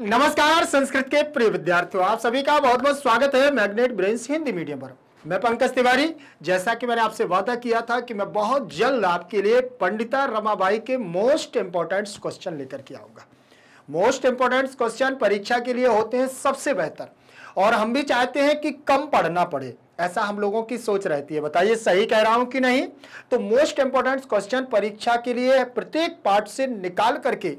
नमस्कार संस्कृत के प्रिय विद्यार्थियों आप सभी का बहुत बहुत स्वागत है मैग्नेट ब्रेन हिंदी मीडियम पर मैं पंकज तिवारी जैसा कि मैंने आपसे वादा किया था कि मैं बहुत जल्द आपके लिए पंडिता रमाबाई के मोस्ट इंपॉर्टेंट क्वेश्चन लेकर के आऊंगा मोस्ट इंपॉर्टेंट क्वेश्चन परीक्षा के लिए होते हैं सबसे बेहतर और हम भी चाहते हैं कि कम पढ़ना पड़े ऐसा हम लोगों की सोच रहती है बताइए सही कह रहा हूं कि नहीं तो मोस्ट इंपॉर्टेंट क्वेश्चन परीक्षा के लिए प्रत्येक पार्ट से निकाल करके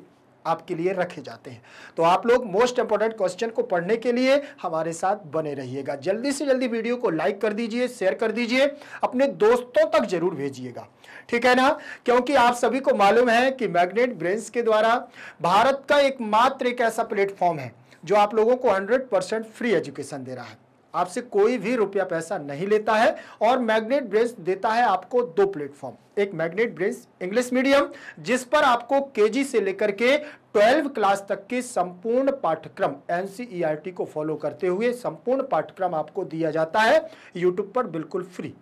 आपके लिए रखे जाते हैं तो आप लोग मोस्ट इंपॉर्टेंट क्वेश्चन को पढ़ने के लिए हमारे साथ बने रहिएगा जल्दी से जल्दी वीडियो को लाइक कर दीजिए शेयर कर दीजिए अपने दोस्तों तक जरूर भेजिएगा ठीक है ना क्योंकि आप सभी को मालूम है कि मैग्नेट ब्रेन्स के द्वारा भारत का एकमात्र एक ऐसा प्लेटफॉर्म है जो आप लोगों को 100 परसेंट फ्री एजुकेशन दे रहा है आपसे कोई भी रुपया पैसा नहीं लेता है और मैग्नेट ब्रेंस देता है आपको दो प्लेटफॉर्म एक मैग्नेट ब्रेंस इंग्लिश मीडियम जिस पर आपको केजी से लेकर के 12 क्लास तक के संपूर्ण पाठ्यक्रम एनसीईआरटी e को फॉलो करते हुए संपूर्ण पाठ्यक्रम आपको दिया जाता है यूट्यूब पर बिल्कुल फ्री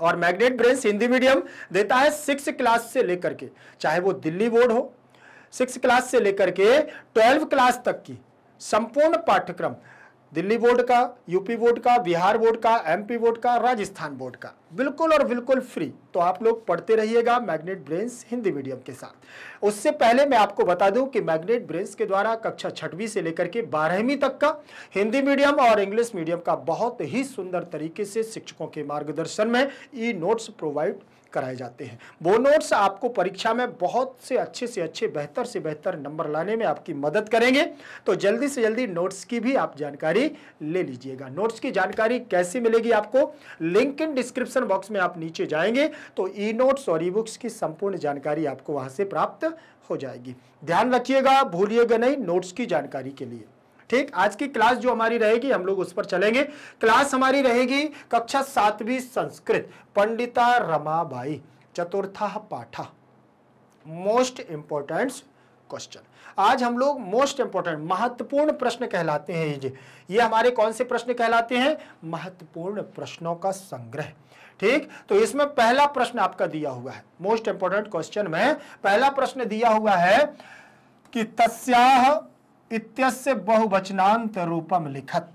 और मैग्नेट ब्रेंस हिंदी मीडियम देता है सिक्स क्लास से लेकर के चाहे वो दिल्ली बोर्ड हो सिक्स क्लास से लेकर के ट्वेल्व क्लास तक की संपूर्ण पाठ्यक्रम दिल्ली बोर्ड का यूपी बोर्ड का बिहार बोर्ड का एमपी बोर्ड का राजस्थान बोर्ड का बिल्कुल और बिल्कुल फ्री तो आप लोग पढ़ते रहिएगा मैग्नेट ब्रेन्स हिंदी मीडियम के साथ उससे पहले मैं आपको बता दूं कि मैग्नेट ब्रेन्स के द्वारा कक्षा छठवीं से लेकर के बारहवीं तक का हिंदी मीडियम और इंग्लिश मीडियम का बहुत ही सुंदर तरीके से शिक्षकों के मार्गदर्शन में ई नोट्स प्रोवाइड कराए जाते हैं वो नोट्स आपको परीक्षा में बहुत से अच्छे से अच्छे बेहतर से बेहतर नंबर लाने में आपकी मदद करेंगे तो जल्दी से जल्दी नोट्स की भी आप जानकारी ले लीजिएगा नोट्स की जानकारी कैसे मिलेगी आपको लिंक इन डिस्क्रिप्शन बॉक्स में आप नीचे जाएंगे तो ई नोट्स और ई बुक्स की संपूर्ण जानकारी आपको वहाँ से प्राप्त हो जाएगी ध्यान रखिएगा भूलिएगा नहीं नोट्स की जानकारी के लिए ठीक आज की क्लास जो हमारी रहेगी हम लोग उस पर चलेंगे क्लास हमारी रहेगी कक्षा सातवीं संस्कृत पंडिता रमाबाई चतुर्था पाठा मोस्ट इंपॉर्टेंट क्वेश्चन आज हम लोग मोस्ट इंपॉर्टेंट महत्वपूर्ण प्रश्न कहलाते हैं ये ये हमारे कौन से प्रश्न कहलाते हैं महत्वपूर्ण प्रश्नों का संग्रह ठीक तो इसमें पहला प्रश्न आपका दिया हुआ है मोस्ट इंपॉर्टेंट क्वेश्चन में पहला प्रश्न दिया हुआ है कि तस्याह इत्यस्य बहुवचनांत रूपम लिखत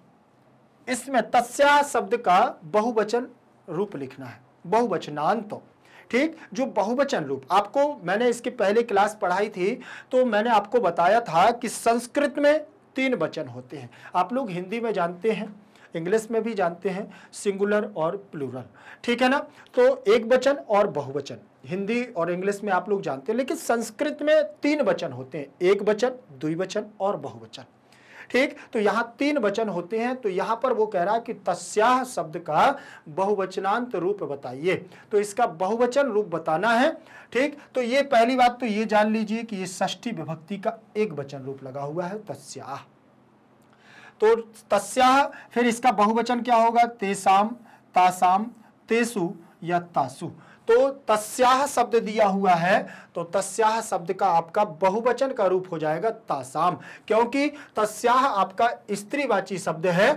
इसमें तस्या शब्द का बहुवचन रूप लिखना है बहुवचनांत ठीक जो बहुवचन रूप आपको मैंने इसके पहले क्लास पढ़ाई थी तो मैंने आपको बताया था कि संस्कृत में तीन वचन होते हैं आप लोग हिंदी में जानते हैं इंग्लिश में भी जानते हैं सिंगुलर और प्लूरल ठीक है ना तो एक वचन और बहुवचन हिंदी और इंग्लिश में आप लोग जानते हैं लेकिन संस्कृत में तीन वचन होते हैं एक वचन द्विवचन और बहुवचन ठीक तो यहाँ तीन वचन होते हैं तो यहाँ पर वो कह रहा है कि तस्याह शब्द का बहुवचनांत रूप बताइए तो इसका बहुवचन रूप बताना है ठीक तो ये पहली बात तो ये जान लीजिए कि ये ष्ठी विभक्ति का एक वचन रूप लगा हुआ है तस्याह तो तस्याह फिर इसका बहुवचन क्या होगा तेसाम तासाम तेसु या तासु तो तस्याह शब्द दिया हुआ है तो तस्याह शब्द का आपका बहुवचन का रूप हो जाएगा तासाम क्योंकि तस्याह आपका स्त्रीवाची शब्द है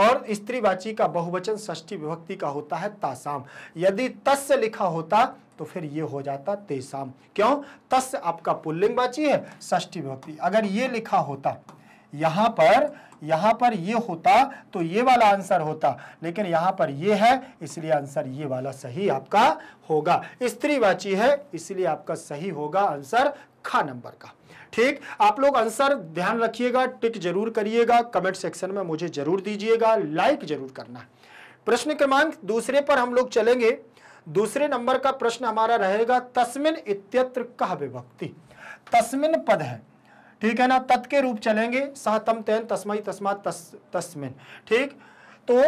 और स्त्रीवाची का बहुवचन ष्ठी विभक्ति का होता है तासाम यदि तस्य लिखा होता तो फिर ये हो जाता तेसाम क्यों तस्य आपका पुल्लिंगवाची है ष्ठी विभक्ति अगर ये लिखा होता यहां पर यहां पर ये होता तो ये वाला आंसर होता लेकिन यहां पर ये है इसलिए आंसर ये वाला सही आपका होगा स्त्रीवाची है इसलिए आपका सही होगा आंसर खा नंबर का ठीक आप लोग आंसर ध्यान रखिएगा टिक जरूर करिएगा कमेंट सेक्शन में मुझे जरूर दीजिएगा लाइक जरूर करना प्रश्न क्रमांक दूसरे पर हम लोग चलेंगे दूसरे नंबर का प्रश्न हमारा रहेगा तस्मिन इत्यत्र कह विभक्ति तस्मिन पद है ठीक है ना तत् के रूप चलेंगे सातम तैन तस्मय तस्मा तस्मिन ठीक तो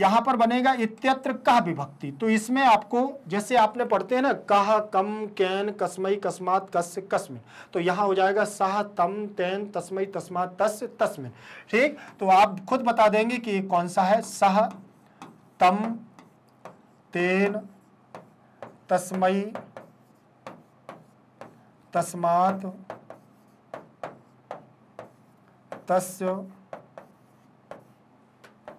यहां पर बनेगा इत्यत्र कह विभक्ति तो इसमें आपको जैसे आपने पढ़ते हैं ना कह कम कैन कस्मय कस्मात कस कस्मिन तो यहां हो जाएगा सह तम तैन तस्मय तस्मात तस तस्मिन ठीक तो आप खुद बता देंगे कि कौन सा है सह तम तेन तस्मई तस्मात तस्य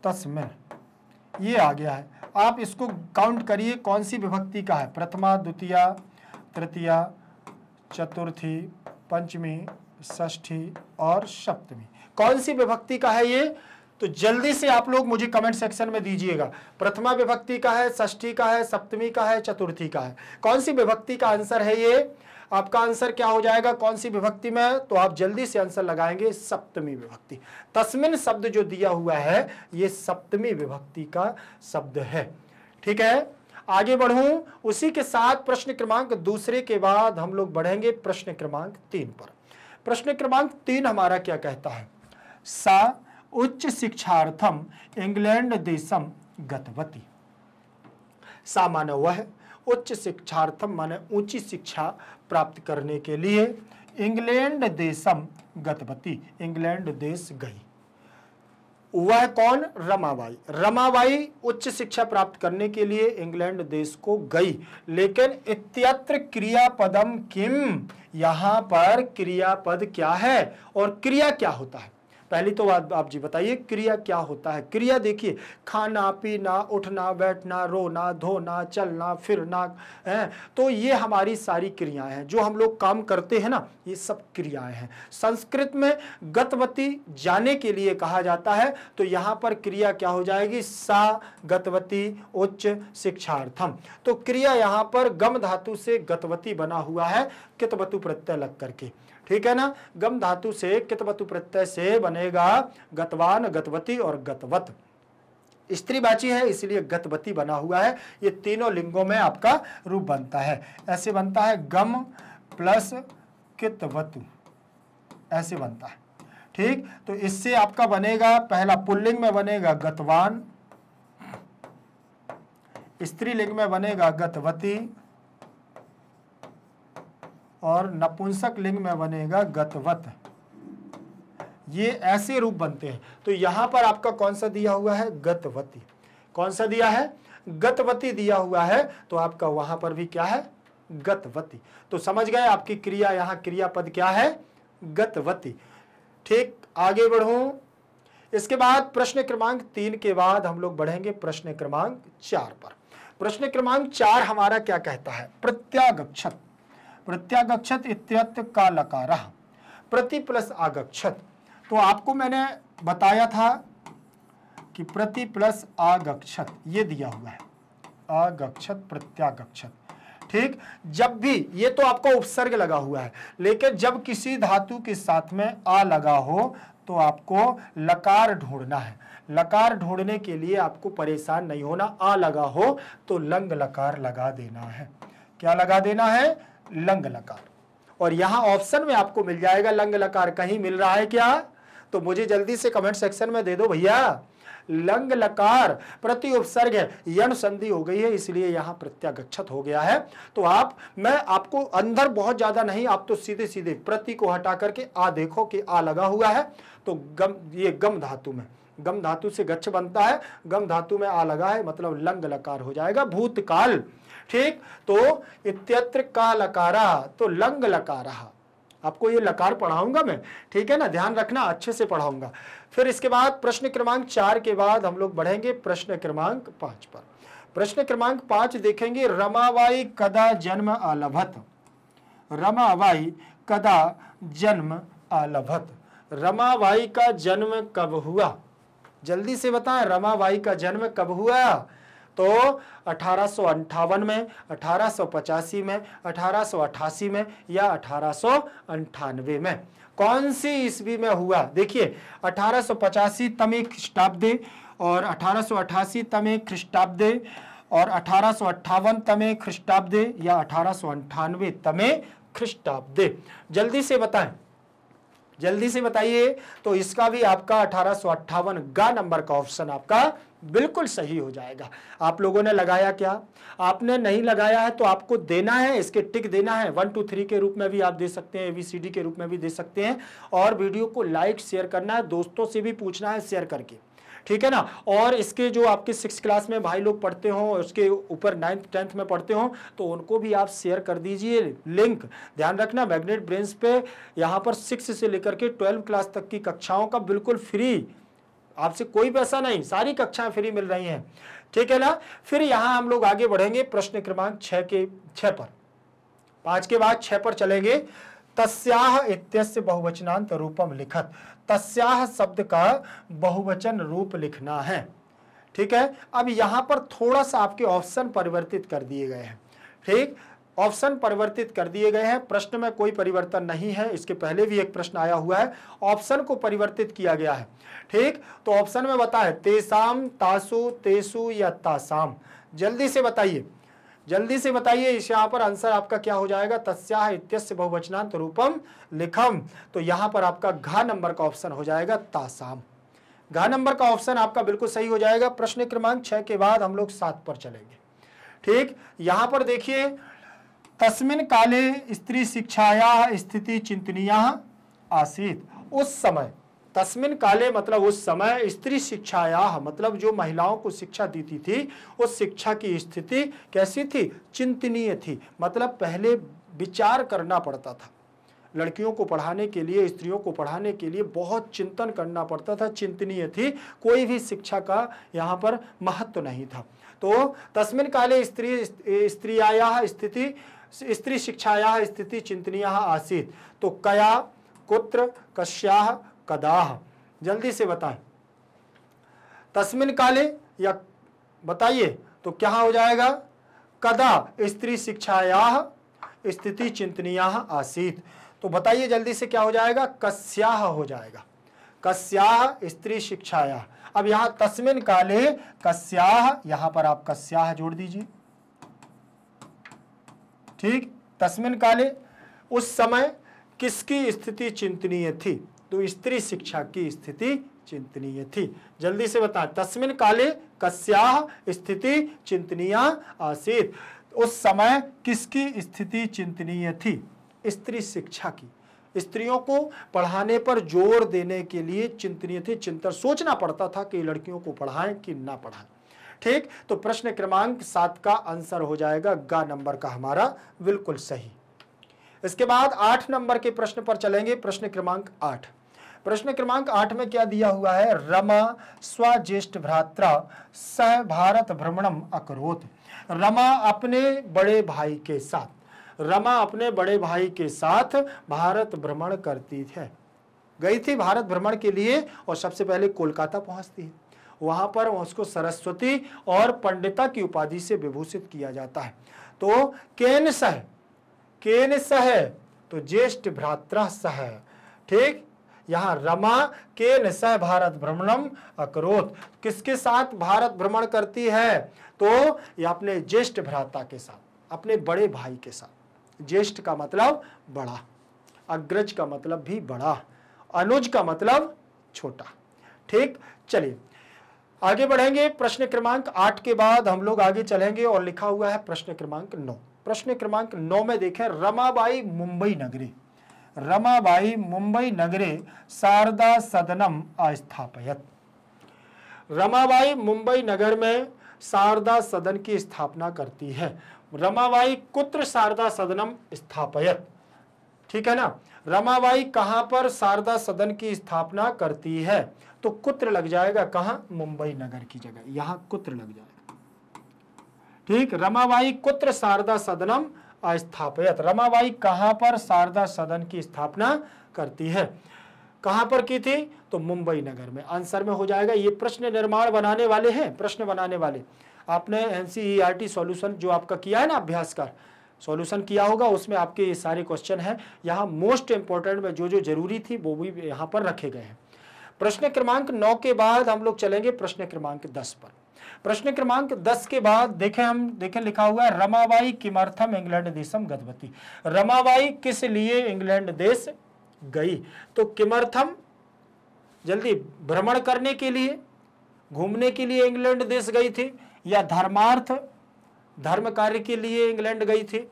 तस्मिन ये आ गया है आप इसको काउंट करिए कौन सी विभक्ति का है प्रथमा द्वितीय तृतीया चतुर्थी पंचमी षष्ठी और सप्तमी कौन सी विभक्ति का है ये तो जल्दी से आप लोग मुझे कमेंट सेक्शन में दीजिएगा प्रथमा विभक्ति का है षष्ठी का है सप्तमी का है चतुर्थी का है कौन सी विभक्ति का आंसर है ये आपका आंसर क्या हो जाएगा कौन सी विभक्ति में तो आप जल्दी से आंसर लगाएंगे सप्तमी विभक्ति तस्मिन शब्द जो दिया हुआ है ये सप्तमी विभक्ति का शब्द है ठीक है आगे बढ़ू उसी के साथ प्रश्न क्रमांक दूसरे के बाद हम लोग बढ़ेंगे प्रश्न क्रमांक तीन पर प्रश्न क्रमांक तीन हमारा क्या कहता है सा उच्च शिक्षार्थम इंग्लैंड देशम गतवती सा माने वह उच्च शिक्षार्थम माने ऊंची शिक्षा प्राप्त करने के लिए इंग्लैंड देशम गतवती इंग्लैंड देश गई वह कौन रमाबाई रमाबाई उच्च शिक्षा प्राप्त करने के लिए इंग्लैंड देश को गई लेकिन इत्यत्र क्रियापदम किम यहां पर क्रियापद क्या है और क्रिया क्या होता है पहली तो बात आप जी बताइए क्रिया क्या होता है क्रिया देखिए खाना पीना उठना बैठना रोना धोना चलना फिरना है तो ये हमारी सारी क्रियाएं हैं जो हम लोग काम करते हैं ना ये सब क्रियाएं हैं संस्कृत में गतवती जाने के लिए कहा जाता है तो यहाँ पर क्रिया क्या हो जाएगी सा गतवती उच्च शिक्षार्थम तो क्रिया यहाँ पर गम धातु से गतवती बना हुआ है कितवतु प्रत्यय लग करके ठीक है ना गम धातु से कितवतु प्रत्यय से बनेगा गतवान गतवती और गतवत स्त्रीवाची है इसलिए गतवती बना हुआ है ये तीनों लिंगों में आपका रूप बनता है ऐसे बनता है गम प्लस कितवतु ऐसे बनता है ठीक तो इससे आपका बनेगा पहला पुल्लिंग में बनेगा गतवान स्त्रीलिंग में बनेगा गतवती और नपुंसक लिंग में बनेगा गतवत ये ऐसे रूप बनते हैं तो यहां पर आपका कौन सा दिया हुआ है गतवती कौन सा दिया है गतवती दिया हुआ है तो आपका वहां पर भी क्या है गतवती तो समझ गए आपकी क्रिया यहां क्रियापद क्या है गतवती ठीक आगे बढ़ू इसके बाद प्रश्न क्रमांक तीन के बाद हम लोग बढ़ेंगे प्रश्न क्रमांक चार पर प्रश्न क्रमांक चार हमारा क्या कहता है प्रत्यागक्षत प्रत्यागक्षत इत्यत का लकार प्रति प्लस आगक्षत तो आपको मैंने बताया था कि प्रति प्लस आगक्षत ये दिया हुआ है आगक्षत प्रत्यागक्षत ठीक जब भी ये तो आपका उपसर्ग लगा हुआ है लेकिन जब किसी धातु के साथ में आ लगा हो तो आपको लकार ढूंढना है लकार ढूंढने के लिए आपको परेशान नहीं होना आ लगा हो तो लंग लकार लगा देना है क्या लगा देना है लंग लकार और यहां ऑप्शन में आपको मिल जाएगा लंग लकार कहीं मिल रहा है क्या तो मुझे जल्दी से कमेंट सेक्शन में दे दो भैया लंग लकार प्रति उपसर्ग है यण संधि हो गई है इसलिए यहां प्रत्यागच्छत हो गया है तो आप मैं आपको अंदर बहुत ज्यादा नहीं आप तो सीधे सीधे प्रति को हटा करके आ देखो कि आ लगा हुआ है तो गम ये गम धातु में गम धातु से गच्छ बनता है गम धातु में आ लगा है मतलब लंग लकार हो जाएगा भूतकाल ठीक तो इत्यत्र का लकारा तो लंग लकारा आपको ये लकार पढ़ाऊंगा मैं ठीक है ना ध्यान रखना अच्छे से पढ़ाऊंगा फिर इसके बाद प्रश्न क्रमांक चार के बाद हम लोग बढ़ेंगे प्रश्न क्रमांक पांच पर प्रश्न क्रमांक पांच देखेंगे रमाबाई कदा जन्म आलभत रमाबाई कदा जन्म आलभत रमाबाई का जन्म कब हुआ जल्दी से बताएं रमाबाई का जन्म कब हुआ तो अठारह में अठारह में अठारह में या अठारह में कौन सी ईस्वी में हुआ देखिए अठारह तम एक ख्रिस्टाब्दे और अठारह तम एक ख्रिस्टाब्दे और अठारह तमे ख्रिस्टाब्दे या अठारह तमे ख्रिस्टाब्दी जल्दी से बताएं जल्दी से बताइए तो इसका भी आपका अठारह गा नंबर का ऑप्शन आपका बिल्कुल सही हो जाएगा आप लोगों ने लगाया क्या आपने नहीं लगाया है तो आपको देना है इसके टिक देना है वन टू थ्री के रूप में भी आप दे सकते हैं एबीसीडी के रूप में भी दे सकते हैं और वीडियो को लाइक शेयर करना है दोस्तों से भी पूछना है शेयर करके ठीक है ना और इसके जो आपके सिक्स क्लास में भाई लोग पढ़ते हों उसके ऊपर नाइन्थ टेंथ में पढ़ते हों तो उनको भी आप शेयर कर दीजिए लिंक ध्यान रखना मैग्नेट ब्रेंस पे यहाँ पर सिक्स से लेकर के ट्वेल्व क्लास तक की कक्षाओं का बिल्कुल फ्री आपसे कोई पैसा नहीं सारी कक्षाएं फ्री मिल रही हैं ठीक है ना फिर यहाँ हम लोग आगे बढ़ेंगे प्रश्न क्रमांक छ के छ पर पांच के बाद छह पर चलेंगे तस्याह इत्यस्य बहुवचनांत रूपम लिखत तस्याह शब्द का बहुवचन रूप लिखना है ठीक है अब यहाँ पर थोड़ा सा आपके ऑप्शन परिवर्तित कर दिए गए हैं ठीक ऑप्शन परिवर्तित कर दिए गए हैं प्रश्न में कोई परिवर्तन नहीं है इसके पहले भी एक प्रश्न आया हुआ है ऑप्शन को परिवर्तित किया गया है ठीक तो ऑप्शन में बताए तेसाम तासु तेसु या तासाम जल्दी से बताइए जल्दी से बताइए इस यहाँ पर आंसर आपका क्या हो जाएगा तस्या इत्यस्य बहुवचनांत रूपम लिखम तो यहाँ पर आपका घा नंबर का ऑप्शन हो जाएगा तासाम घा नंबर का ऑप्शन आपका बिल्कुल सही हो जाएगा प्रश्न क्रमांक छः के बाद हम लोग सात पर चलेंगे ठीक यहाँ पर देखिए तस्मिन काले स्त्री शिक्षाया स्थिति चिंतनीय आसित उस समय तस्मिन काले मतलब उस समय स्त्री शिक्षाया मतलब जो महिलाओं को शिक्षा देती थी उस शिक्षा की स्थिति कैसी थी चिंतनीय थी मतलब पहले विचार करना पड़ता था लड़कियों को पढ़ाने के लिए स्त्रियों को पढ़ाने के लिए बहुत चिंतन करना पड़ता था चिंतनीय थी कोई भी शिक्षा का यहाँ पर महत्व तो नहीं था तो तस्मिन काले स्त्री स्त्रियाया स्थिति स्त्री शिक्षाया स्थिति चिंतनीय आसीत तो कया कुत्र कश्या कदाह जल्दी से बताएं तस्मिन काले या बताइए तो क्या हो जाएगा कदा स्त्री शिक्षाया स्थिति चिंतनीय आसीत तो बताइए जल्दी से क्या हो जाएगा कस्या हो जाएगा कस्या स्त्री शिक्षाया अब यहां तस्मिन काले कस्याह यहां पर आप कस्याह जोड़ दीजिए ठीक तस्मिन काले उस समय किसकी स्थिति चिंतनीय थी तो स्त्री शिक्षा की स्थिति चिंतनीय थी जल्दी से बताएं तस्मिन काले कस्या स्थिति चिंतनीय आसित उस समय किसकी स्थिति चिंतनीय थी स्त्री शिक्षा की स्त्रियों को पढ़ाने पर जोर देने के लिए चिंतनीय थी चिंतन सोचना पड़ता था कि लड़कियों को पढ़ाएं कि ना पढ़ाएं ठीक तो प्रश्न क्रमांक सात का आंसर हो जाएगा गा नंबर का हमारा बिल्कुल सही इसके बाद आठ नंबर के प्रश्न पर चलेंगे प्रश्न क्रमांक आठ प्रश्न क्रमांक आठ में क्या दिया हुआ है रमा स्वाज्येष्ठ भ्रात्रा सह भारत भ्रमणम अकरोत रमा अपने बड़े भाई के साथ रमा अपने बड़े भाई के साथ भारत भ्रमण करती है गई थी भारत भ्रमण के लिए और सबसे पहले कोलकाता पहुंचती है वहां पर उसको सरस्वती और पंडिता की उपाधि से विभूषित किया जाता है तो केन सह केन सह तो ज्येष्ठ भ्रात्रा सह ठीक यहाँ रमा के निश्चय भारत भ्रमणम अक्रोत किसके साथ भारत भ्रमण करती है तो ये अपने ज्येष्ठ भ्राता के साथ अपने बड़े भाई के साथ ज्येष्ठ का मतलब बड़ा अग्रज का मतलब भी बड़ा अनुज का मतलब छोटा ठीक चलिए आगे बढ़ेंगे प्रश्न क्रमांक आठ के बाद हम लोग आगे चलेंगे और लिखा हुआ है प्रश्न क्रमांक नौ प्रश्न क्रमांक नौ में देखें रमाबाई मुंबई नगरी रमाबाई मुंबई नगरे शारदा सदनम अस्थापयत रमाबाई मुंबई नगर में शारदा सदन की स्थापना करती है रमाबाई कुत्र शारदा सदनम स्थापयत ठीक है ना रमाबाई कहां पर शारदा सदन की स्थापना करती है तो कुत्र लग जाएगा कहा मुंबई नगर की जगह यहां कुत्र लग जाएगा ठीक रमाबाई कुत्र शारदा सदनम स्थापित रमाबाई कहाँ पर शारदा सदन की स्थापना करती है कहाँ पर की थी तो मुंबई नगर में आंसर में हो जाएगा ये प्रश्न निर्माण बनाने वाले हैं प्रश्न बनाने वाले आपने एन सी सॉल्यूशन जो आपका किया है ना अभ्यास कर सॉल्यूशन किया होगा उसमें आपके ये सारे क्वेश्चन हैं यहाँ मोस्ट इम्पोर्टेंट में जो जो जरूरी थी वो भी यहाँ पर रखे गए हैं प्रश्न क्रमांक नौ के बाद हम लोग चलेंगे प्रश्न क्रमांक दस पर प्रश्न क्रमांक दस के बाद देखें हम देखें लिखा हुआ है रमाबाई किमर्थम इंग्लैंड देशम गदवती रमाबाई किस लिए इंग्लैंड देश गई तो किमर्थम जल्दी भ्रमण करने के लिए घूमने के लिए इंग्लैंड देश गई थी या धर्मार्थ धर्म कार्य के लिए इंग्लैंड गई थी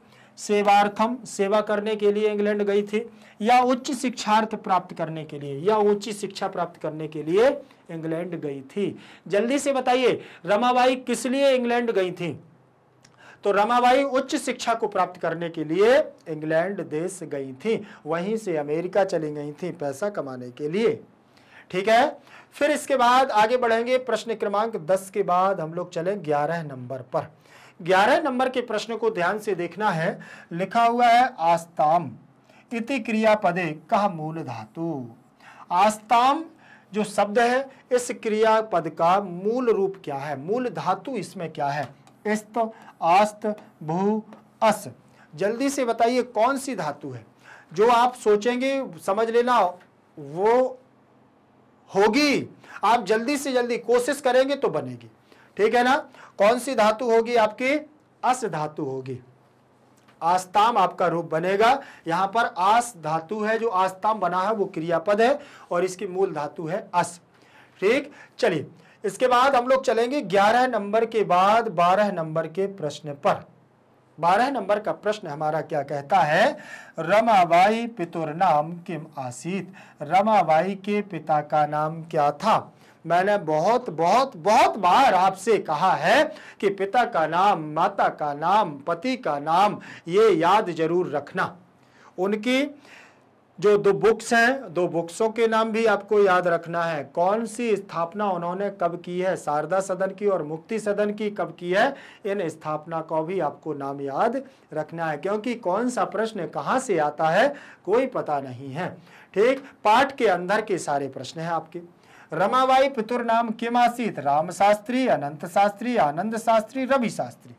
सेवार्थम सेवा करने के लिए इंग्लैंड गई थी या उच्च शिक्षार्थ प्राप्त करने के लिए या उच्च शिक्षा प्राप्त करने के लिए इंग्लैंड गई थी जल्दी से बताइए रमाबाई किस लिए इंग्लैंड गई थी तो रमाबाई उच्च शिक्षा को प्राप्त करने के लिए इंग्लैंड देश गई थी वहीं से अमेरिका चली गई थी पैसा कमाने के लिए ठीक है फिर इसके बाद आगे बढ़ेंगे प्रश्न क्रमांक दस के बाद हम लोग चले ग्यारह नंबर पर ग्यारह नंबर के प्रश्न को ध्यान से देखना है लिखा हुआ है आस्ताम इति क्रिया पदे कह मूल धातु आस्ताम जो शब्द है इस क्रिया पद का मूल रूप क्या है मूल धातु इसमें क्या है इस्त आस्त भू अस जल्दी से बताइए कौन सी धातु है जो आप सोचेंगे समझ लेना वो होगी आप जल्दी से जल्दी कोशिश करेंगे तो बनेगी ठीक है ना कौन सी धातु होगी आपकी अस धातु होगी आस्ताम आपका रूप बनेगा यहाँ पर आस धातु है जो आस्ताम बना है वो क्रियापद है और इसकी मूल धातु है अस ठीक चलिए इसके बाद हम लोग चलेंगे ग्यारह नंबर के बाद बारह नंबर के प्रश्न पर बारह नंबर का प्रश्न हमारा क्या कहता है रमाबाई पितुर नाम किम आसीत रमाबाई के पिता का नाम क्या था मैंने बहुत बहुत बहुत बार आपसे कहा है कि पिता का नाम माता का नाम पति का नाम ये याद जरूर रखना उनकी जो दो बुक्स हैं दो बुक्सों के नाम भी आपको याद रखना है कौन सी स्थापना उन्होंने कब की है शारदा सदन की और मुक्ति सदन की कब की है इन स्थापना को भी आपको नाम याद रखना है क्योंकि कौन सा प्रश्न कहाँ से आता है कोई पता नहीं है ठीक पाठ के अंदर के सारे प्रश्न हैं आपके रमाबाई नाम किम आसित राम शास्त्री अनंत शास्त्री आनंद शास्त्री रवि शास्त्री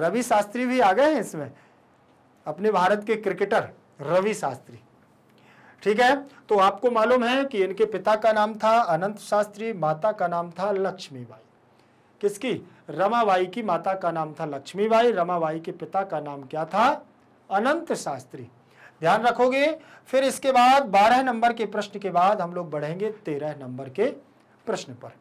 रवि शास्त्री भी आ गए हैं इसमें अपने भारत के क्रिकेटर रवि शास्त्री ठीक है तो आपको मालूम है कि इनके पिता का नाम था अनंत शास्त्री माता का नाम था लक्ष्मीबाई किसकी रमाबाई की माता का नाम था लक्ष्मीबाई रमाबाई के पिता का नाम क्या था अनंत शास्त्री ध्यान रखोगे फिर इसके बाद बारह नंबर के प्रश्न के बाद हम लोग बढ़ेंगे तेरह नंबर के प्रश्न पर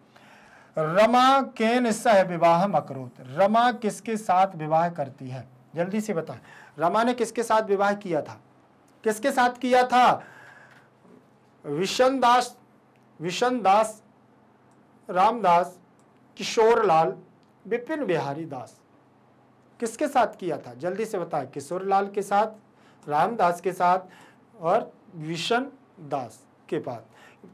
रमा केन सह विवाह मकरोत रमा किसके साथ विवाह करती है जल्दी से बताए रमा ने किसके साथ विवाह किया था किसके साथ किया था विशन दास विशन दास रामदास किशोर लाल विपिन बिहारी दास किसके साथ किया था जल्दी से बताए किशोर लाल के साथ रामदास के साथ और विशन दास के पास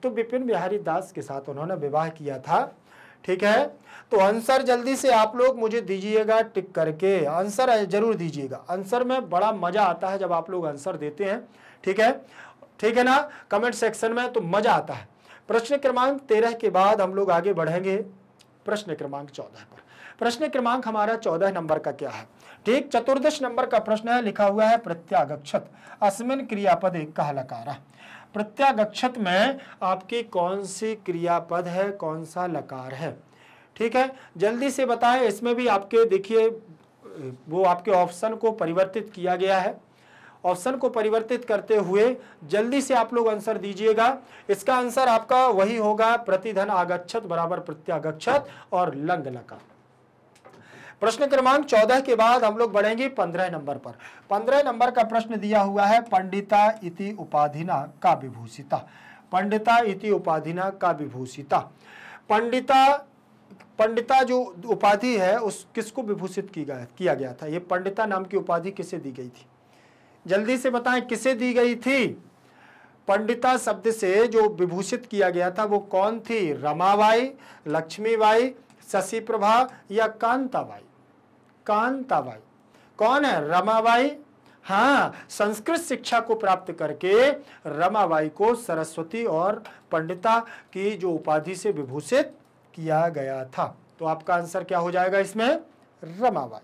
तो विपिन बिहारी दास के साथ उन्होंने विवाह किया था ठीक है तो आंसर जल्दी से आप लोग मुझे दीजिएगा टिक करके आंसर जरूर दीजिएगा आंसर में बड़ा मज़ा आता है जब आप लोग आंसर देते हैं ठीक है ठीक है ना कमेंट सेक्शन में तो मज़ा आता है प्रश्न क्रमांक तेरह के बाद हम लोग आगे बढ़ेंगे प्रश्न क्रमांक चौदह पर प्रश्न क्रमांक हमारा चौदह नंबर का क्या है ठीक चतुर्दश नंबर का प्रश्न है लिखा हुआ है प्रत्यागक्षत अस्मिन क्रियापद एक कहलकारा प्रत्यागक्षत में आपकी कौन सी क्रियापद है कौन सा लकार है ठीक है जल्दी से बताएं इसमें भी आपके देखिए वो आपके ऑप्शन को परिवर्तित किया गया है ऑप्शन को परिवर्तित करते हुए जल्दी से आप लोग आंसर दीजिएगा इसका आंसर आपका वही होगा प्रतिधन आगक्षत बराबर प्रत्यागक्षत और लंग लकार प्रश्न क्रमांक चौदह के बाद हम लोग बढ़ेंगे पंद्रह नंबर पर पंद्रह नंबर का प्रश्न दिया हुआ है पंडिता इति उपाधिना का विभूषिता पंडिता इति उपाधिना का विभूषिता पंडिता पंडिता जो उपाधि है उस किसको विभूषित की गया किया गया था ये पंडिता नाम की उपाधि किसे दी गई थी जल्दी से बताएं किसे दी गई थी पंडिता शब्द से जो विभूषित किया गया था वो कौन थी रमाबाई लक्ष्मीबाई शशि प्रभा या कांताबाई कांताबाई कौन है रमाबाई हाँ संस्कृत शिक्षा को प्राप्त करके रमाबाई को सरस्वती और पंडिता की जो उपाधि से विभूषित किया गया था तो आपका आंसर क्या हो जाएगा इसमें रमाबाई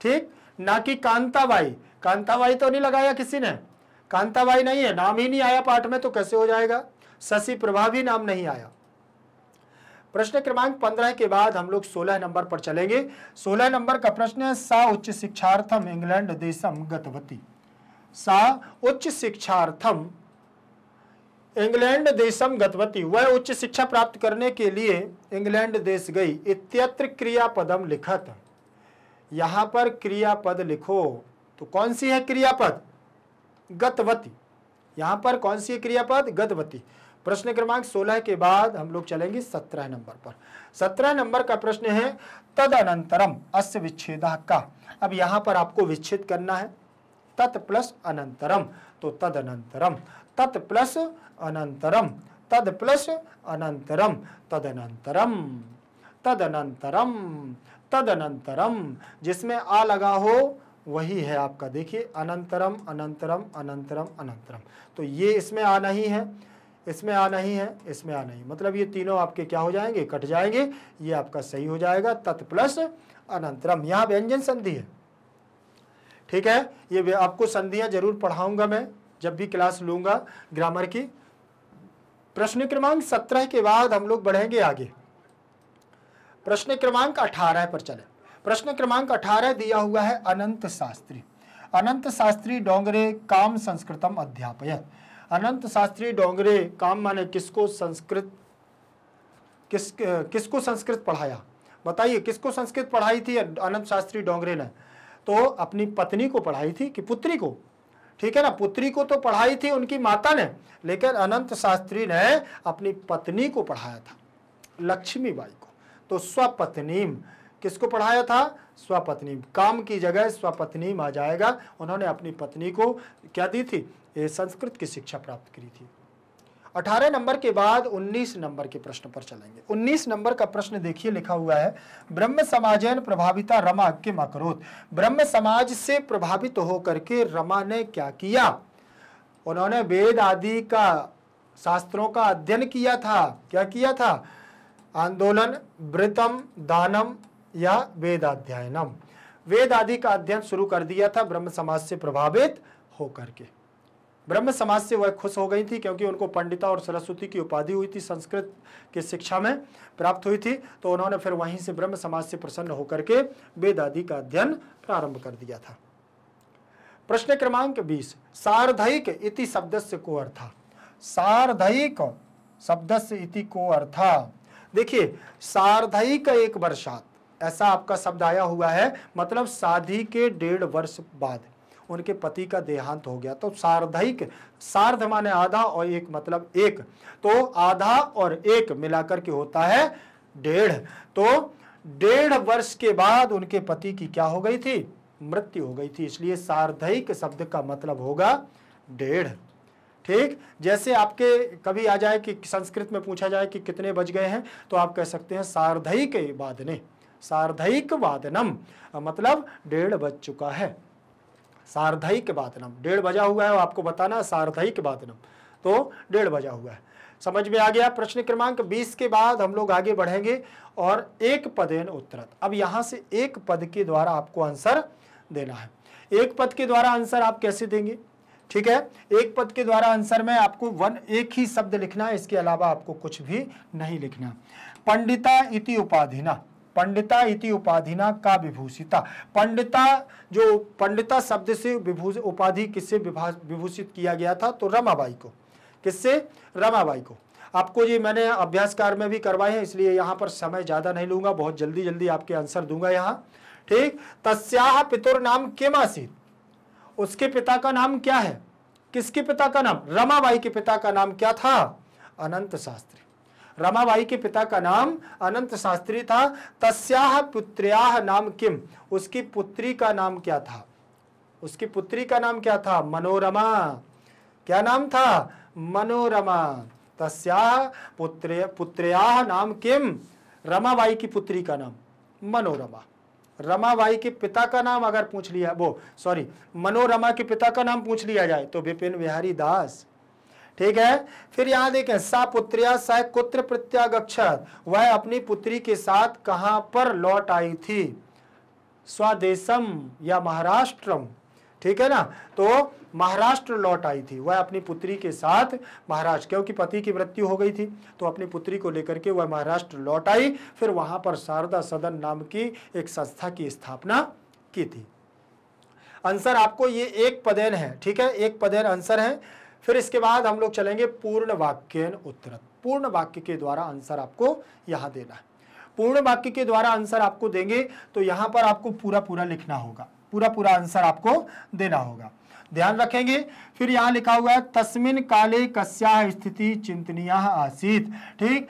ठीक ना कि कांताबाई कांताबाई तो नहीं लगाया किसी ने कांताबाई नहीं है नाम ही नहीं आया पाठ में तो कैसे हो जाएगा शशि प्रभा भी नाम नहीं आया प्रश्न क्रमांक पंद्रह के बाद हम लोग सोलह नंबर पर चलेंगे सोलह नंबर का प्रश्न है सा उच्च शिक्षार्थम इंग्लैंड देशम गतवती सा उच्च शिक्षार्थम इंग्लैंड देशम गतवती वह उच्च शिक्षा प्राप्त करने के लिए इंग्लैंड देश गई इत्यत्र क्रियापदम लिखत यहाँ पर क्रियापद लिखो तो कौन सी है क्रियापद गतवती यहां पर कौन सी है क्रियापद गतवती प्रश्न क्रमांक 16 के बाद हम लोग चलेंगे 17 नंबर पर 17 नंबर का प्रश्न है तद अनंतरम अस विच्छेद का अब यहाँ पर आपको विच्छेद करना है तत् प्लस अनंतरम तो तद अनंतरम तत् प्लस अनंतरम तद प्लस अनंतरम तद अनंतरम तद अनंतरम तद अनंतरम जिसमें आ लगा हो वही है आपका देखिए अनंतरम अनंतरम अनंतरम अनंतरम तो ये इसमें आना ही है इसमें आ नहीं है इसमें आ नहीं मतलब ये तीनों आपके क्या हो जाएंगे कट जाएंगे ये आपका सही हो जाएगा तत् प्लस अनंतरम यहाँ व्यंजन संधि है ठीक है ये आपको संधियाँ जरूर पढ़ाऊंगा मैं जब भी क्लास लूंगा ग्रामर की प्रश्न क्रमांक सत्रह के बाद हम लोग बढ़ेंगे आगे प्रश्न क्रमांक अठारह पर चले प्रश्न क्रमांक अठारह दिया हुआ है अनंत शास्त्री अनंत शास्त्री डोंगरे काम संस्कृतम अध्यापय अनंत शास्त्री डोंगरे काम माने किसको संस्कृत किस किसको संस्कृत पढ़ाया बताइए किसको संस्कृत पढ़ाई थी अनंत शास्त्री डोंगरे ने तो अपनी पत्नी को पढ़ाई थी कि पुत्री को ठीक है ना पुत्री को तो पढ़ाई थी उनकी माता ने लेकिन अनंत शास्त्री ने अपनी पत्नी को पढ़ाया था लक्ष्मी बाई को तो स्वपत्नीम किसको पढ़ाया था स्वपत्नी काम की जगह स्वपत्नीम आ जाएगा उन्होंने अपनी पत्नी को क्या दी थी संस्कृत की शिक्षा प्राप्त करी थी 18 नंबर के बाद 19 नंबर के प्रश्न पर चलेंगे 19 नंबर का प्रश्न देखिए लिखा हुआ है ब्रह्म समाजन प्रभाविता रमा के मकरोत ब्रह्म समाज से प्रभावित होकर के रमा ने क्या किया उन्होंने वेद आदि का शास्त्रों का अध्ययन किया था क्या किया था आंदोलन वृतम दानम या वेद अध्ययनम वेद आदि का अध्ययन शुरू कर दिया था ब्रह्म समाज से प्रभावित होकर के ब्रह्म समाज से वह खुश हो गई थी क्योंकि उनको पंडिता और सरस्वती की उपाधि हुई थी संस्कृत की शिक्षा में प्राप्त हुई थी तो उन्होंने फिर वहीं से ब्रह्म समाज से प्रसन्न होकर के वेद आदि का अध्ययन प्रारंभ कर दिया था प्रश्न क्रमांक बीस सार्धयिक इति शब्द से को अर्था सार्धयिक शब्द से इति को अर्था देखिए सार्धयिक एक वर्षात ऐसा आपका शब्द आया हुआ है मतलब साधी के डेढ़ वर्ष बाद उनके पति का देहांत हो गया तो सार्धिक सार्ध माने आधा और एक मतलब एक तो आधा और एक मिलाकर के होता है डेढ़ तो डेढ़ वर्ष के बाद उनके पति की क्या हो गई थी मृत्यु हो गई थी इसलिए सार्धिक शब्द का मतलब होगा डेढ़ ठीक जैसे आपके कभी आ जाए कि संस्कृत में पूछा जाए कि कितने बज गए हैं तो आप कह सकते हैं सार्धिक वादने सार्धिक वादनम मतलब डेढ़ बज चुका है सार्धयिक बातनम डेढ़ बजा हुआ है आपको बताना है सार्धयिक बातनम तो डेढ़ बजा हुआ है समझ में आ गया प्रश्न क्रमांक 20 के बाद हम लोग आगे बढ़ेंगे और एक पदेन उत्तरत अब यहाँ से एक पद के द्वारा आपको आंसर देना है एक पद के द्वारा आंसर आप कैसे देंगे ठीक है एक पद के द्वारा आंसर में आपको वन एक ही शब्द लिखना है इसके अलावा आपको कुछ भी नहीं लिखना पंडिता इति उपाधिना पंडिता इति उपाधिना का विभूषिता पंडिता जो पंडिता शब्द से उपाधि किससे विभूषित किया गया था तो रमाबाई को किससे रमाबाई को आपको ये मैंने अभ्यास कार्य में भी करवाए हैं इसलिए यहाँ पर समय ज़्यादा नहीं लूँगा बहुत जल्दी जल्दी आपके आंसर दूंगा यहाँ ठीक तस्या पितुर नाम किम आसित उसके पिता का नाम क्या है किसके पिता का नाम रमाबाई के पिता का नाम क्या था अनंत शास्त्री रमाबाई के पिता का नाम अनंत शास्त्री था तस्याह पुत्र्याह नाम किम उसकी पुत्री का नाम क्या था उसकी पुत्री का नाम क्या था मनोरमा क्या नाम था मनोरमा तस्याह पुत्र पुत्र्याह नाम किम रमाबाई की पुत्री का नाम मनोरमा रमाबाई के पिता का नाम अगर पूछ लिया वो सॉरी मनोरमा के पिता का नाम पूछ लिया जाए तो विपिन बिहारी दास ठीक है फिर यहाँ देखें सापुत्रिया सह कुत्र प्रत्यागक्षत वह अपनी पुत्री के साथ कहां पर लौट आई थी स्वदेशम या महाराष्ट्रम ठीक है ना तो महाराष्ट्र लौट आई थी वह अपनी पुत्री के साथ महाराष्ट्र क्योंकि पति की मृत्यु हो गई थी तो अपनी पुत्री को लेकर के वह महाराष्ट्र लौट आई फिर वहां पर शारदा सदन नाम की एक संस्था की स्थापना की थी आंसर आपको ये एक पदेन है ठीक है एक पदेन आंसर है फिर इसके बाद हम लोग चलेंगे पूर्ण वाक्यन उत्तर पूर्ण वाक्य के द्वारा आंसर आपको यहाँ देना है पूर्ण वाक्य के द्वारा आंसर आपको देंगे तो यहाँ पर आपको पूरा पूरा लिखना होगा पूरा पूरा आंसर आपको देना होगा ध्यान रखेंगे फिर यहाँ लिखा हुआ है तस्मिन काले कस्या स्थिति चिंतनीय आसीत ठीक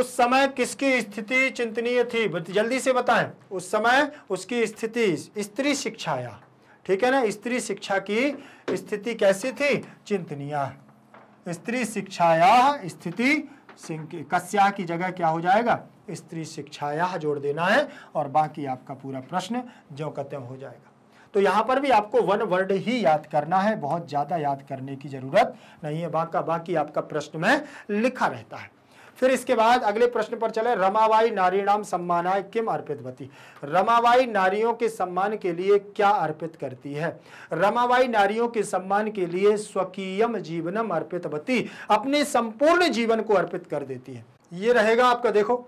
उस समय किसकी स्थिति चिंतनीय थी जल्दी से बताएं उस समय उसकी स्थिति स्त्री शिक्षाया ठीक है ना स्त्री शिक्षा की स्थिति कैसी थी चिंतनीय स्त्री शिक्षाया स्थिति कस्या की जगह क्या हो जाएगा स्त्री शिक्षा यह जोड़ देना है और बाकी आपका पूरा प्रश्न जो कत्यम हो जाएगा तो यहाँ पर भी आपको वन वर्ड ही याद करना है बहुत ज़्यादा याद करने की ज़रूरत नहीं है बाका बाकी आपका प्रश्न में लिखा रहता है फिर इसके बाद अगले प्रश्न पर चले रमाबाई नाम सम्मानाय किम बती रमाबाई नारियों के सम्मान के लिए क्या अर्पित करती है रमाबाई नारियों के सम्मान के लिए स्वकीयम जीवनम बती अपने संपूर्ण जीवन को अर्पित कर देती है ये रहेगा आपका देखो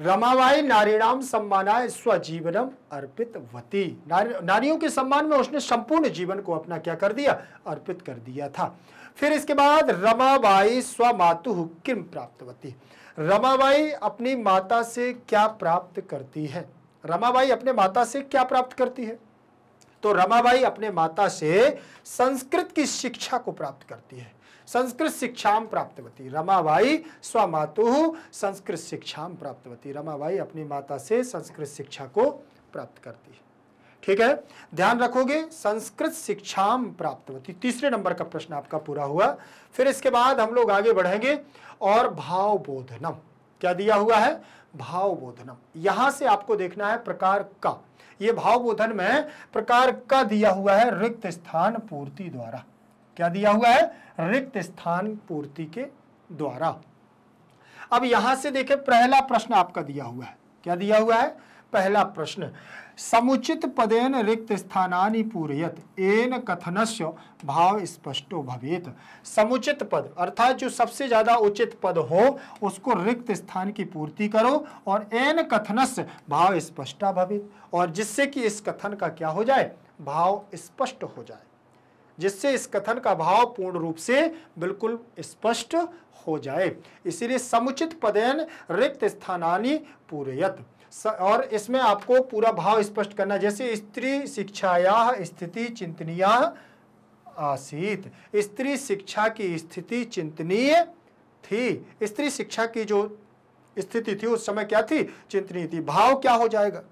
रमाबाई नारीणाम सम्मानाय स्वजीवनम अर्पित वती नारियों के सम्मान में उसने संपूर्ण जीवन को अपना क्या कर दिया अर्पित कर दिया था फिर इसके बाद रमाबाई स्वमातु किम प्राप्तवती रमाबाई अपनी माता से क्या प्राप्त करती है रमाबाई अपने माता से क्या प्राप्त करती है तो रमाबाई अपने माता से संस्कृत की शिक्षा को प्राप्त करती है संस्कृत शिक्षा प्राप्तवती रमाबाई स्वमातु संस्कृत शिक्षा प्राप्तवती रमाबाई अपनी माता से संस्कृत शिक्षा को प्राप्त करती है ठीक है ध्यान रखोगे संस्कृत शिक्षा प्राप्त होती तीसरे नंबर का प्रश्न आपका पूरा हुआ फिर इसके बाद हम लोग आगे बढ़ेंगे और भाव बोधनम क्या दिया हुआ है भाव बोधनम यहां से आपको देखना है प्रकार का ये भाव बोधन में प्रकार का दिया हुआ है रिक्त स्थान पूर्ति द्वारा क्या दिया हुआ है रिक्त स्थान पूर्ति के द्वारा अब यहां से देखें पहला प्रश्न आपका दिया हुआ है क्या दिया हुआ है पहला प्रश्न समुचित पदेन रिक्त स्थानानि पूरयत एन कथनस्य भाव स्पष्टो भवेत समुचित पद अर्थात जो सबसे ज़्यादा उचित पद हो उसको रिक्त स्थान की पूर्ति करो और एन कथनस्य भाव स्पष्टा भवेत और जिससे कि इस कथन का क्या हो जाए भाव स्पष्ट हो जाए जिससे इस कथन का भाव पूर्ण रूप से बिल्कुल स्पष्ट हो जाए इसीलिए समुचित पदेन रिक्त स्थानानि पूरयत और इसमें आपको पूरा भाव स्पष्ट करना जैसे स्त्री शिक्षाया स्थिति चिंतनीय आसीत स्त्री शिक्षा की स्थिति चिंतनीय थी स्त्री शिक्षा की जो स्थिति थी उस समय क्या थी चिंतनीय थी भाव क्या हो जाएगा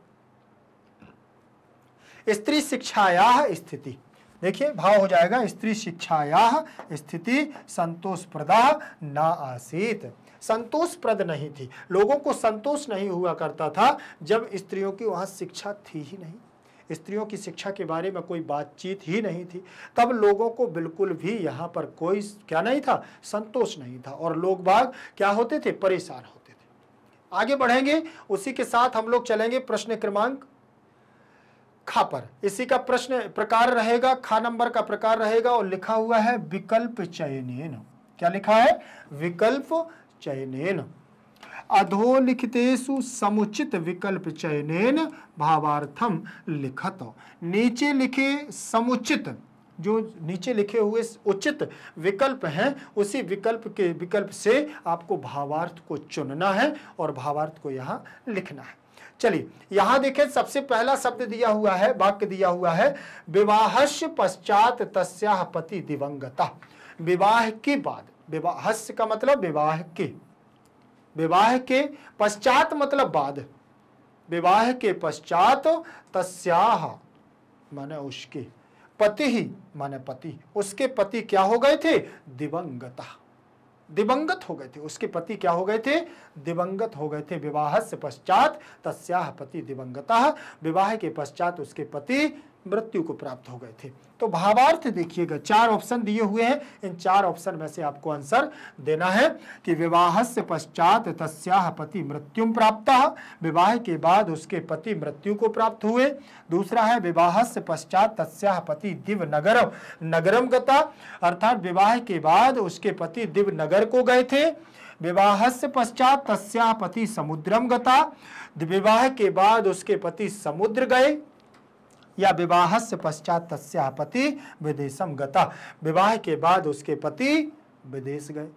स्त्री शिक्षाया स्थिति देखिए भाव हो जाएगा स्त्री शिक्षाया स्थिति संतोष प्रदा ना आसीत संतोषप्रद नहीं थी लोगों को संतोष नहीं हुआ करता था जब स्त्रियों की वहाँ शिक्षा थी ही नहीं स्त्रियों की शिक्षा के बारे में कोई बातचीत ही नहीं थी तब लोगों को बिल्कुल भी यहाँ पर कोई क्या नहीं था संतोष नहीं था और लोग बाग क्या होते थे परेशान होते थे आगे बढ़ेंगे उसी के साथ हम लोग चलेंगे प्रश्न क्रमांक खा पर इसी का प्रश्न प्रकार रहेगा खा नंबर का प्रकार रहेगा और लिखा हुआ है विकल्प चयन क्या लिखा है विकल्प चयनेन अधोलिखितेशु समुचित विकल्प चयनेन भावार्थम लिखत नीचे लिखे समुचित जो नीचे लिखे हुए उचित विकल्प हैं उसी विकल्प के विकल्प से आपको भावार्थ को चुनना है और भावार्थ को यहाँ लिखना है चलिए यहाँ देखें सबसे पहला शब्द दिया हुआ है वाक्य दिया हुआ है विवाहश पश्चात तस्या पति दिवंगता विवाह के बाद विवाहस्य का मतलब विवाह के विवाह के पश्चात मतलब बाद विवाह के पश्चात तस्याह माने उसके पति ही माने पति उसके पति क्या हो गए थे दिवंगत दिवंगत हो गए थे उसके पति क्या हो गए थे दिवंगत हो गए थे विवाह से पश्चात तस्याह पति दिवंगत विवाह के पश्चात उसके पति मृत्यु को प्राप्त हो गए थे तो भावार्थ देखिएगा चार ऑप्शन दिए हुए हैं इन चार ऑप्शन में से आपको आंसर देना है कि विवाह से पश्चात तस्या पति मृत्यु प्राप्त विवाह के बाद उसके पति मृत्यु को प्राप्त हुए दूसरा है विवाह से पश्चात तस्या पति दिव नगरम नगरम गता अर्थात विवाह के बाद उसके पति दिव नगर को गए थे विवाह से पश्चात तस्या पति समुद्रम गता विवाह के बाद उसके पति समुद्र गए या विवाह से पश्चात तस्या पति विदेशम गता विवाह के बाद उसके पति विदेश गए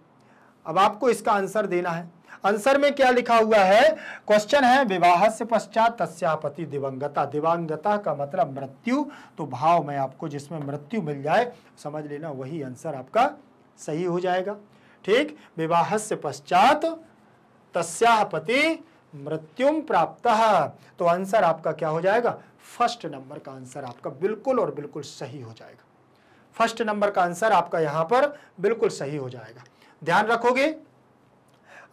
अब आपको इसका आंसर देना है आंसर में क्या लिखा हुआ है क्वेश्चन है विवाह से पश्चात तस्यापति दिवंगता दिवंगता का मतलब मृत्यु तो भाव में आपको जिसमें मृत्यु मिल जाए समझ लेना वही आंसर आपका सही हो जाएगा ठीक विवाह से पश्चात तस्यापति मृत्युम प्राप्त तो आंसर आपका क्या हो जाएगा फर्स्ट नंबर का आंसर आपका बिल्कुल और बिल्कुल सही हो जाएगा फर्स्ट नंबर का आंसर आपका यहां पर बिल्कुल सही हो जाएगा ध्यान रखोगे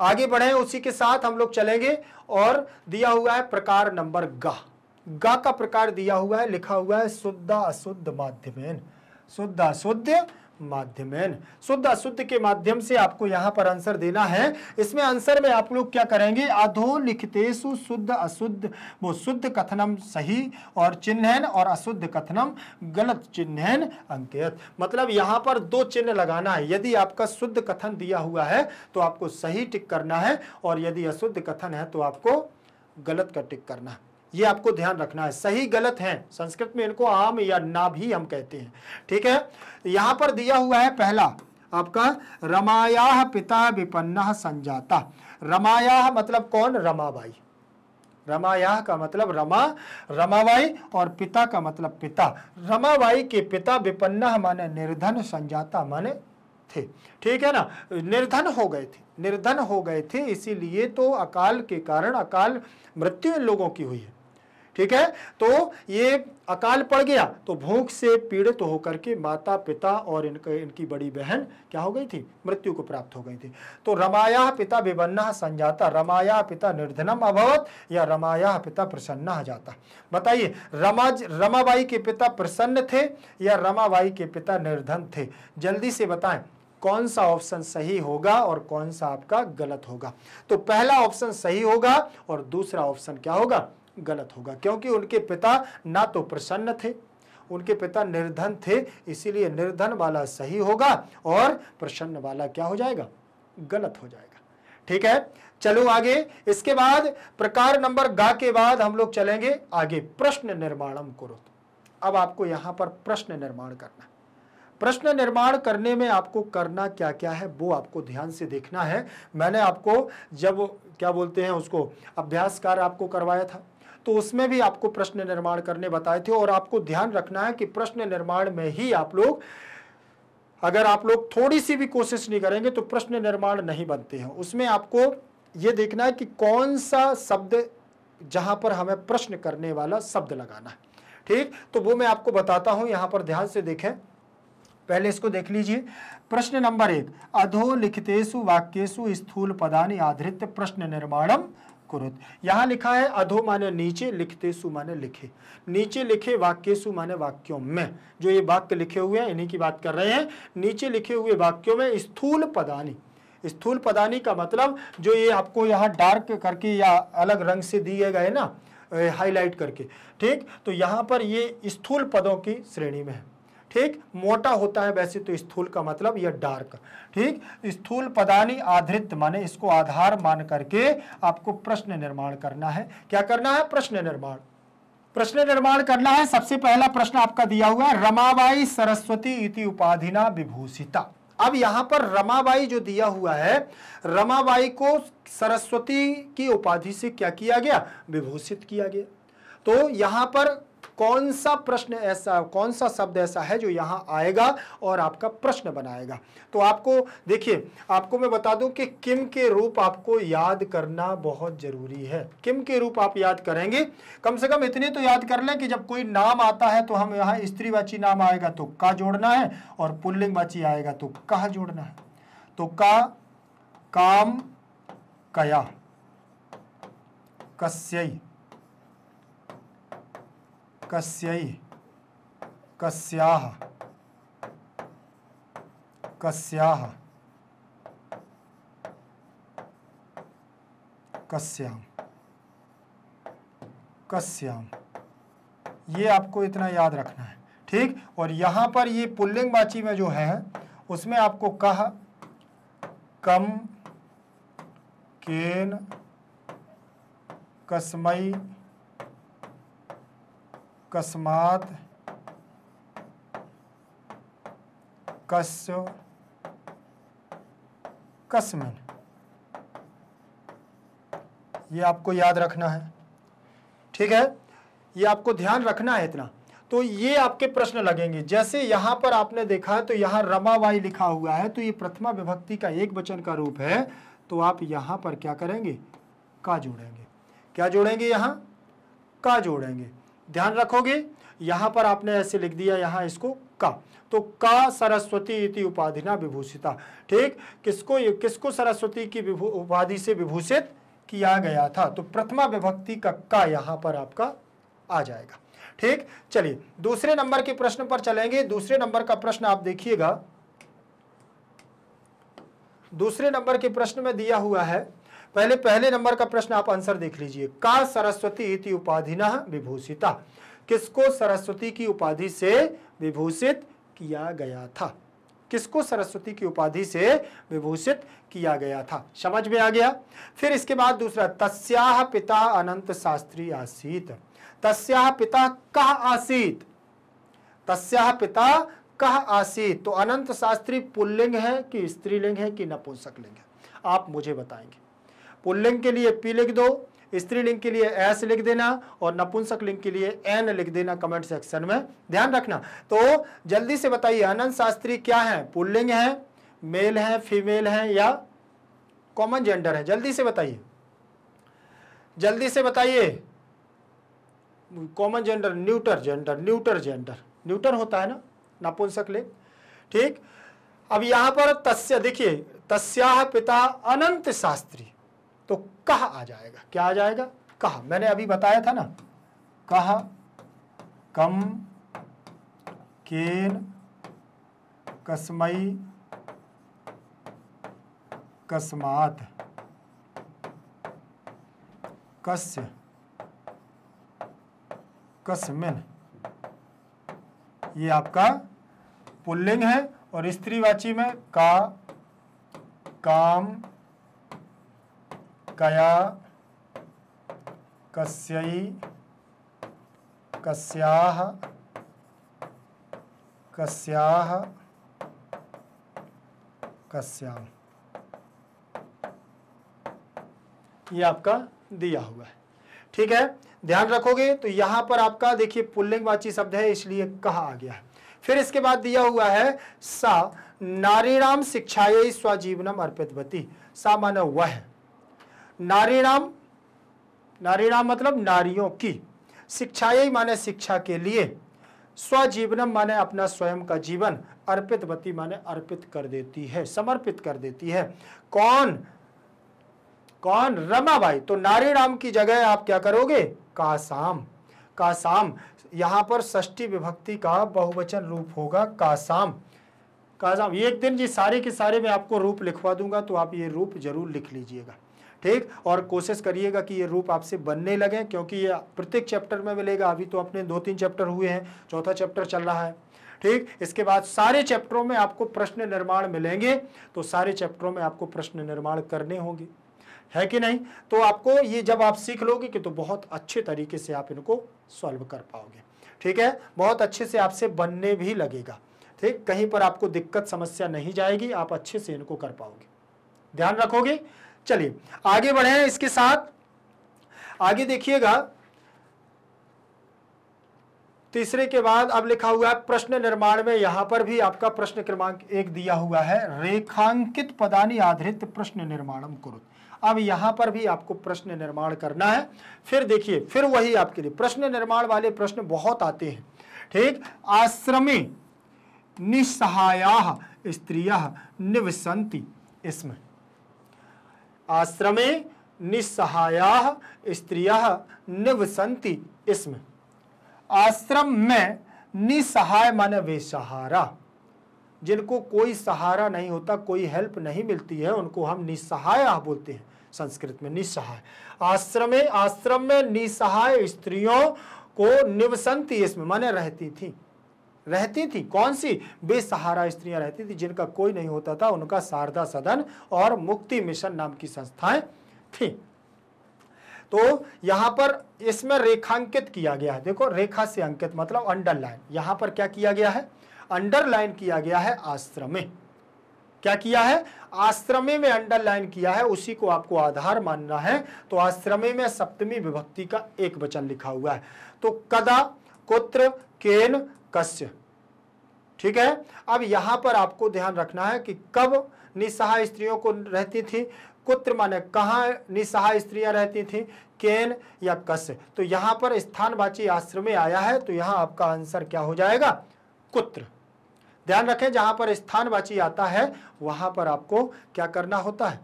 आगे बढ़े उसी के साथ हम लोग चलेंगे और दिया हुआ है प्रकार नंबर गा गा का प्रकार दिया हुआ है लिखा हुआ है शुद्ध अशुद्ध माध्यमेन शुद्ध अशुद्ध माध्यमेन शुद्ध अशुद्ध के माध्यम से आपको यहाँ पर आंसर देना है इसमें आंसर में आप लोग क्या करेंगे अधो लिखतेशु शुद्ध अशुद्ध वो शुद्ध कथनम सही और चिन्हन और अशुद्ध कथनम गलत चिन्हन अंकित मतलब यहाँ पर दो चिन्ह लगाना है यदि आपका शुद्ध कथन दिया हुआ है तो आपको सही टिक करना है और यदि अशुद्ध कथन है तो आपको गलत का टिक करना है ये आपको ध्यान रखना है सही गलत है संस्कृत में इनको आम या ना भी हम कहते हैं ठीक है यहाँ पर दिया हुआ है पहला आपका रमाया पिता विपन्ना संजाता रमाया मतलब कौन रमाबाई रमाया का मतलब रमा रमाबाई और पिता का मतलब पिता रमाबाई के पिता विपन्ना माने निर्धन संजाता माने थे ठीक है ना निर्धन हो गए थे निर्धन हो गए थे इसीलिए तो अकाल के कारण अकाल मृत्यु इन लोगों की हुई है ठीक है तो ये अकाल पड़ गया तो भूख से पीड़ित तो होकर के माता पिता और इनके इनकी बड़ी बहन क्या हो गई थी मृत्यु को प्राप्त हो गई थी तो रमाया पिता विभन्ना संजाता रमाया पिता निर्धनम अभवत या रमाया पिता प्रसन्न जाता बताइए रमा रमाबाई के पिता प्रसन्न थे या रमाबाई के पिता निर्धन थे जल्दी से बताएं कौन सा ऑप्शन सही होगा और कौन सा आपका गलत होगा तो पहला ऑप्शन सही होगा और दूसरा ऑप्शन क्या होगा गलत होगा क्योंकि उनके पिता ना तो प्रसन्न थे उनके पिता निर्धन थे इसीलिए निर्धन वाला सही होगा और प्रसन्न वाला क्या हो जाएगा गलत हो जाएगा ठीक है चलो आगे इसके बाद प्रकार नंबर गा के बाद हम लोग चलेंगे आगे प्रश्न निर्माणम करो अब आपको यहां पर प्रश्न निर्माण करना प्रश्न निर्माण करने में आपको करना क्या क्या है वो आपको ध्यान से देखना है मैंने आपको जब क्या बोलते हैं उसको अभ्यास कार्य आपको करवाया था तो उसमें भी आपको प्रश्न निर्माण करने बताए थे और आपको ध्यान रखना है कि प्रश्न निर्माण में ही आप लोग अगर आप लोग थोड़ी सी भी कोशिश नहीं करेंगे तो प्रश्न निर्माण नहीं बनते हैं उसमें आपको ये देखना है कि कौन सा शब्द जहां पर हमें प्रश्न करने वाला शब्द लगाना है ठीक तो वो मैं आपको बताता हूं यहां पर ध्यान से देखें पहले इसको देख लीजिए प्रश्न नंबर एक अधोलिखितेषु वाक्यु स्थूल पदानी आधृत प्रश्न निर्माणम कुरुत यहाँ लिखा है अधो माने नीचे लिखते सु माने लिखे नीचे लिखे वाक्य सु माने वाक्यों में जो ये वाक्य लिखे हुए हैं इन्हीं की बात कर रहे हैं नीचे लिखे हुए वाक्यों में स्थूल पदानी स्थूल पदानी का मतलब जो ये आपको यहाँ डार्क करके या अलग रंग से दिए गए ना हाईलाइट करके ठीक तो यहाँ पर ये स्थूल पदों की श्रेणी में है ठीक मोटा होता है वैसे तो स्थूल का मतलब यह डार्क ठीक स्थूल पदानी आधृत माने इसको आधार मान करके आपको प्रश्न निर्माण करना है क्या करना है प्रश्न निर्माण प्रश्न निर्माण करना है सबसे पहला प्रश्न आपका दिया हुआ है रमाबाई सरस्वती इति उपाधिना विभूषिता अब यहां पर रमाबाई जो दिया हुआ है रमाबाई को सरस्वती की उपाधि से क्या किया गया विभूषित किया गया तो यहां पर कौन सा प्रश्न ऐसा कौन सा शब्द ऐसा है जो यहाँ आएगा और आपका प्रश्न बनाएगा तो आपको देखिए आपको मैं बता दूं कि किम के रूप आपको याद करना बहुत ज़रूरी है किम के रूप आप याद करेंगे कम से कम इतने तो याद कर लें कि जब कोई नाम आता है तो हम यहाँ स्त्रीवाची नाम आएगा तो का जोड़ना है और पुल्लिंग वाची आएगा तो कहा जोड़ना है तो का काम कया कस्यई कस्य कस्या कस्या कस्याम कस्याम ये आपको इतना याद रखना है ठीक और यहां पर ये पुल्लिंग बाची में जो है उसमें आपको कह कम केन कसमई कस्मात कस्य कस्मिन ये आपको याद रखना है ठीक है ये आपको ध्यान रखना है इतना तो ये आपके प्रश्न लगेंगे जैसे यहां पर आपने देखा है तो यहां रमाबाई लिखा हुआ है तो ये प्रथमा विभक्ति का एक वचन का रूप है तो आप यहां पर क्या करेंगे का जोड़ेंगे क्या जोड़ेंगे यहां का जोड़ेंगे ध्यान रखोगे यहाँ पर आपने ऐसे लिख दिया यहाँ इसको का तो का सरस्वती इति उपाधिना विभूषिता ठीक किसको किसको सरस्वती की उपाधि से विभूषित किया गया था तो प्रथमा विभक्ति का का यहाँ पर आपका आ जाएगा ठीक चलिए दूसरे नंबर के प्रश्न पर चलेंगे दूसरे नंबर का प्रश्न आप देखिएगा दूसरे नंबर के प्रश्न में दिया हुआ है पहले पहले नंबर का प्रश्न आप आंसर देख लीजिए का सरस्वती इति उपाधि न विभूषिता किसको सरस्वती की उपाधि से विभूषित किया गया था किसको सरस्वती की उपाधि से विभूषित किया गया था समझ में आ गया फिर इसके बाद दूसरा तस्याह पिता अनंत शास्त्री आसीत तस्याह पिता कह आसीत तस्याह पिता कह आसीत तो अनंत शास्त्री पुल्लिंग है कि स्त्रीलिंग है कि नपुंसक लिंग है आप मुझे बताएंगे पुल्लिंग के लिए पी लिख दो स्त्रीलिंग के लिए एस लिख देना और नपुंसक लिंग के लिए एन लिख देना कमेंट सेक्शन में ध्यान रखना तो जल्दी से बताइए अनंत शास्त्री क्या है पुल्लिंग है मेल है फीमेल है या कॉमन जेंडर है जल्दी से बताइए जल्दी से बताइए common gender neuter gender neuter gender neuter होता है ना नपुंसक लिंग ठीक अब यहां पर तस्या देखिए तस्या पिता अनंत शास्त्री तो कह आ जाएगा क्या आ जाएगा कह मैंने अभी बताया था ना कह कम केन कसमई कस्मात कस्य कसमिन ये आपका पुल्लिंग है और स्त्रीवाची में का काम कया कस्य कस्याह कस्याह कस्याम ये आपका दिया हुआ है ठीक है ध्यान रखोगे तो यहां पर आपका देखिए वाची शब्द है इसलिए कहा आ गया है फिर इसके बाद दिया हुआ है सा नारीराम शिक्षाए स्वजीवनम अर्पितवती सा माना वह नारीणाम नारीणाम मतलब नारियों की शिक्षा माने शिक्षा के लिए स्वजीवनम माने अपना स्वयं का जीवन अर्पित वती माने अर्पित कर देती है समर्पित कर देती है कौन कौन रमाबाई तो नारी राम की जगह आप क्या करोगे कासाम कासाम यहां पर षष्टी विभक्ति का बहुवचन रूप होगा कासाम कासाम एक दिन जी सारे के सारे मैं आपको रूप लिखवा दूंगा तो आप ये रूप जरूर लिख लीजिएगा ठीक और कोशिश करिएगा कि ये रूप आपसे बनने लगे क्योंकि ये प्रत्येक चैप्टर में मिलेगा अभी तो अपने दो तीन चैप्टर हुए हैं चौथा चैप्टर चल रहा है ठीक इसके बाद सारे चैप्टरों में आपको प्रश्न निर्माण मिलेंगे तो सारे चैप्टरों में आपको प्रश्न निर्माण करने होंगे है कि नहीं तो आपको ये जब आप सीख लोगे कि तो बहुत अच्छे तरीके से आप इनको सॉल्व कर पाओगे ठीक है बहुत अच्छे से आपसे बनने भी लगेगा ठीक कहीं पर आपको दिक्कत समस्या नहीं जाएगी आप अच्छे से इनको कर पाओगे ध्यान रखोगे चलिए आगे बढ़े इसके साथ आगे देखिएगा तीसरे के बाद अब लिखा हुआ है प्रश्न निर्माण में यहां पर भी आपका प्रश्न क्रमांक एक दिया हुआ है रेखांकित पदानी आधारित प्रश्न निर्माण करो अब यहां पर भी आपको प्रश्न निर्माण करना है फिर देखिए फिर वही आपके लिए प्रश्न निर्माण वाले प्रश्न बहुत आते हैं ठीक आश्रमी निस्सहाया स्त्रिया निवसंती इसमें आश्रमे निस्सहाया स्त्रिया निवसंती इसमें आश्रम में निसहाय माने बेसहारा जिनको कोई सहारा नहीं होता कोई हेल्प नहीं मिलती है उनको हम निसहाय बोलते हैं संस्कृत में निसहाय आश्रम आश्रम में निसहाय स्त्रियों को निवसंती इसमें माने रहती थी रहती थी कौन सी बेसहारा स्त्रियां रहती थी जिनका कोई नहीं होता था उनका शारदा सदन और मुक्ति मिशन नाम की संस्थाएं थी तो यहां पर इसमें रेखांकित किया गया है देखो रेखा से अंकित मतलब अंडरलाइन यहां पर क्या किया गया है अंडरलाइन किया गया है आश्रमे क्या किया है आश्रम में अंडरलाइन किया है उसी को आपको आधार मानना है तो आश्रम में सप्तमी विभक्ति का एक वचन लिखा हुआ है तो कदा कुत्र केन कस्य ठीक है अब यहां पर आपको ध्यान रखना है कि कब निस्सहा स्त्रियों को रहती थी कुत्र माने कहाँ निस्सहा स्त्रियां रहती थी केन या कस्य तो यहां पर स्थानवाची आश्रम में आया है तो यहां आपका आंसर क्या हो जाएगा कुत्र ध्यान रखें जहां पर स्थानवाची आता है वहां पर आपको क्या करना होता है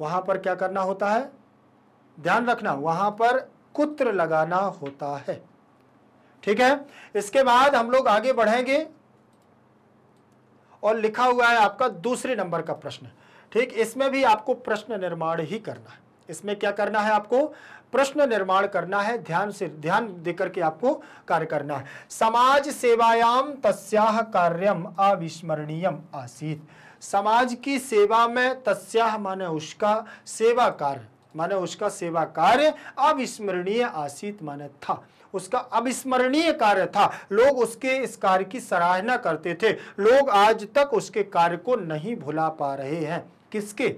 वहां पर क्या करना होता है ध्यान रखना वहां पर कुत्र लगाना होता है ठीक है इसके बाद हम लोग आगे बढ़ेंगे और लिखा हुआ है आपका दूसरे नंबर का प्रश्न ठीक इसमें भी आपको प्रश्न निर्माण ही करना है इसमें क्या करना है आपको प्रश्न निर्माण करना है ध्यान से ध्यान देकर के आपको कार्य करना है समाज सेवायाम तस्याह कार्यम अविस्मरणीय आसीत समाज की सेवा में तस्याह माने उसका सेवा कार्य माने उसका सेवा कार्य अविस्मरणीय आसीत माने था उसका अविस्मरणीय कार्य था लोग उसके इस कार्य की सराहना करते थे लोग आज तक उसके कार्य को नहीं भुला पा रहे हैं किसके